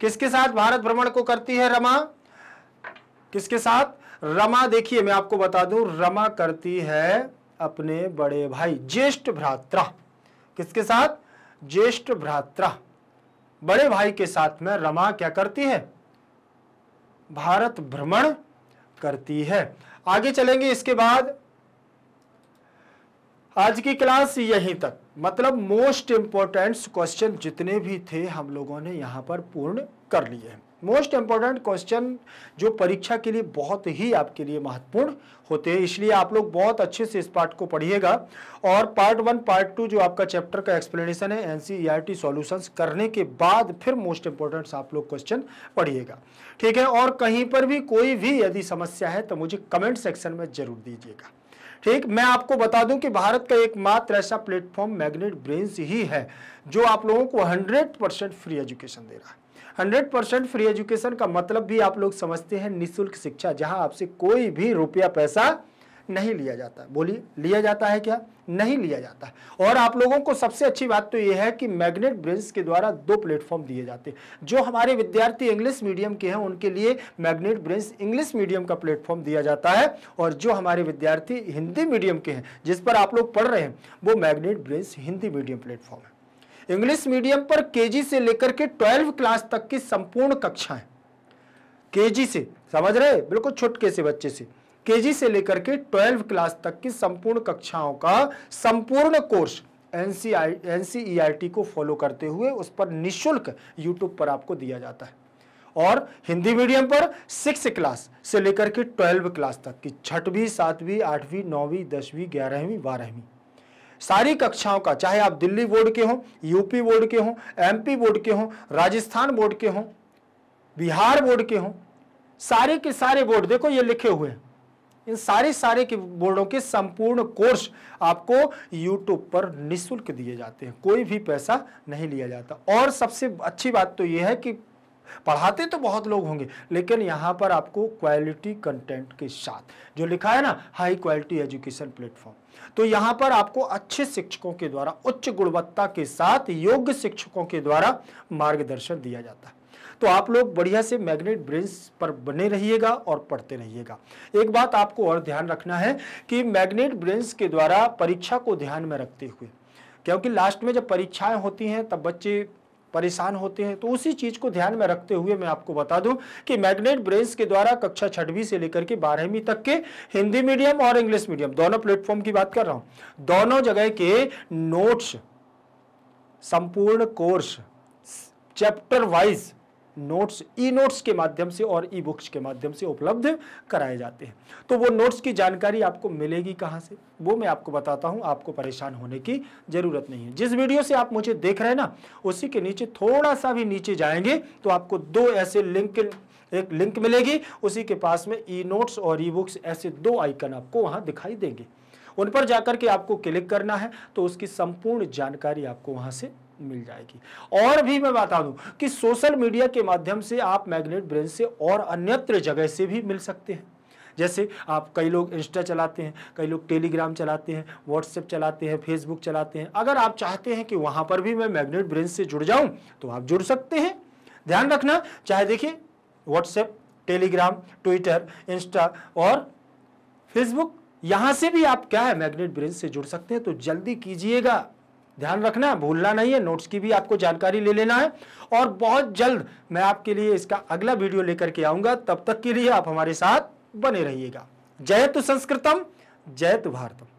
किसके साथ भारत भ्रमण को करती है रमा किसके साथ रमा देखिए मैं आपको बता दूं रमा करती है अपने बड़े भाई ज्येष्ठ भ्रात्रा किसके साथ ज्येष्ठ भ्रात्रा बड़े भाई के साथ में रमा क्या करती है भारत भ्रमण करती है आगे चलेंगे इसके बाद आज की क्लास यहीं तक मतलब मोस्ट इंपॉर्टेंट क्वेश्चन जितने भी थे हम लोगों ने यहां पर पूर्ण कर लिए हैं मोस्ट इम्पॉर्टेंट क्वेश्चन जो परीक्षा के लिए बहुत ही आपके लिए महत्वपूर्ण होते हैं इसलिए आप लोग बहुत अच्छे से इस पार्ट को पढ़िएगा और पार्ट वन पार्ट टू जो आपका चैप्टर का एक्सप्लेनेशन है एनसीईआरटी सॉल्यूशंस e करने के बाद फिर मोस्ट इम्पोर्टेंट आप लोग क्वेश्चन पढ़िएगा ठीक है और कहीं पर भी कोई भी यदि समस्या है तो मुझे कमेंट सेक्शन में जरूर दीजिएगा ठीक मैं आपको बता दूं कि भारत का एकमात्र ऐसा प्लेटफॉर्म मैग्नेट ब्रेन्स ही है जो आप लोगों को 100 परसेंट फ्री एजुकेशन दे रहा है हंड्रेड परसेंट फ्री एजुकेशन का मतलब भी आप लोग समझते हैं निःशुल्क शिक्षा जहां आपसे कोई भी रुपया पैसा नहीं लिया जाता बोलिए लिया जाता है क्या नहीं लिया जाता है और आप लोगों को सबसे अच्छी बात तो यह है कि मैग्नेट ब्रेंस के द्वारा दो प्लेटफॉर्म दिए जाते हैं जो हमारे विद्यार्थी इंग्लिश मीडियम के हैं उनके लिए मैग्नेट ब्रेंस इंग्लिश मीडियम का प्लेटफॉर्म दिया जाता है और जो हमारे विद्यार्थी हिंदी मीडियम के हैं जिस पर आप लोग पढ़ रहे हैं वो magnet brains Hindi medium platform है इंग्लिश मीडियम पर केजी से लेकर के ट्वेल्व क्लास तक की संपूर्ण कक्षाएं केजी से समझ रहे बिल्कुल छुटके से बच्चे से केजी से लेकर के ट्वेल्व क्लास तक की संपूर्ण कक्षाओं का संपूर्ण कोर्स एनसीआई एनसीईआरटी को फॉलो करते हुए उस पर निशुल्क यूट्यूब पर आपको दिया जाता है और हिंदी मीडियम पर सिक्स क्लास से लेकर के ट्वेल्व क्लास तक की छठवीं सातवीं आठवीं नौवीं दसवीं ग्यारहवीं बारहवीं सारी कक्षाओं का चाहे आप दिल्ली बोर्ड के हों यूपी बोर्ड के हों एमपी बोर्ड के हों राजस्थान बोर्ड के हों बिहार बोर्ड के हों सारे के सारे बोर्ड देखो ये लिखे हुए हैं इन सारे सारे के बोर्डों के संपूर्ण कोर्स आपको यूट्यूब पर निशुल्क दिए जाते हैं कोई भी पैसा नहीं लिया जाता और सबसे अच्छी बात तो यह है कि पढ़ाते तो बहुत लोग होंगे लेकिन यहाँ पर आपको क्वालिटी कंटेंट के साथ जो लिखा है ना हाई क्वालिटी एजुकेशन प्लेटफॉर्म तो यहाँ पर आपको अच्छे शिक्षकों के द्वारा उच्च गुणवत्ता के साथ योग्य शिक्षकों के द्वारा मार्गदर्शन दिया जाता है तो आप लोग बढ़िया से मैग्नेट ब्रेन्स पर बने रहिएगा और पढ़ते रहिएगा एक बात आपको और ध्यान रखना है कि मैग्नेट ब्रेन्स के द्वारा परीक्षा को ध्यान में रखते हुए क्योंकि लास्ट में जब परीक्षाएं होती हैं तब बच्चे परेशान होते हैं तो उसी चीज को ध्यान में रखते हुए मैं आपको बता दूं कि मैग्नेट ब्रेन्स के द्वारा कक्षा छठवीं से लेकर के बारहवीं तक के हिंदी मीडियम और इंग्लिश मीडियम दोनों प्लेटफॉर्म की बात कर रहा हूं दोनों जगह के नोट्स संपूर्ण course chapter wise notes E notes के माध्यम से और ई बुक्स के माध्यम से उपलब्ध कराए जाते हैं तो वो नोट्स की जानकारी आपको मिलेगी कहाँ से वो मैं आपको बताता हूँ आपको परेशान होने की ज़रूरत नहीं है जिस वीडियो से आप मुझे देख रहे हैं ना उसी के नीचे थोड़ा सा भी नीचे जाएंगे तो आपको दो ऐसे लिंक एक लिंक मिलेगी उसी के पास में ई नोट्स और ई बुक्स ऐसे दो आइकन आपको वहाँ दिखाई देंगे उन पर जाकर के आपको क्लिक करना है तो उसकी संपूर्ण जानकारी आपको वहाँ से मिल जाएगी और भी मैं बता दूं कि सोशल मीडिया के माध्यम से आप मैग्नेट ब्रेन से और अन्यत्र जगह से भी मिल सकते हैं जैसे आप कई लोग इंस्टा चलाते हैं कई लोग टेलीग्राम चलाते हैं व्हाट्सएप चलाते हैं फेसबुक चलाते हैं अगर आप चाहते हैं कि वहाँ पर भी मैं मैग्नेट ब्रेन से जुड़ जाऊँ तो आप जुड़ सकते हैं ध्यान रखना चाहे देखिए व्हाट्सएप टेलीग्राम ट्विटर इंस्टा और फेसबुक यहाँ से भी आप क्या है मैग्नेट ब्रेन से जुड़ सकते हैं तो जल्दी कीजिएगा ध्यान रखना है भूलना नहीं है नोट्स की भी आपको जानकारी ले लेना है और बहुत जल्द मैं आपके लिए इसका अगला वीडियो लेकर के आऊंगा तब तक के लिए आप हमारे साथ बने रहिएगा जय तु संस्कृतम जय तु भारतम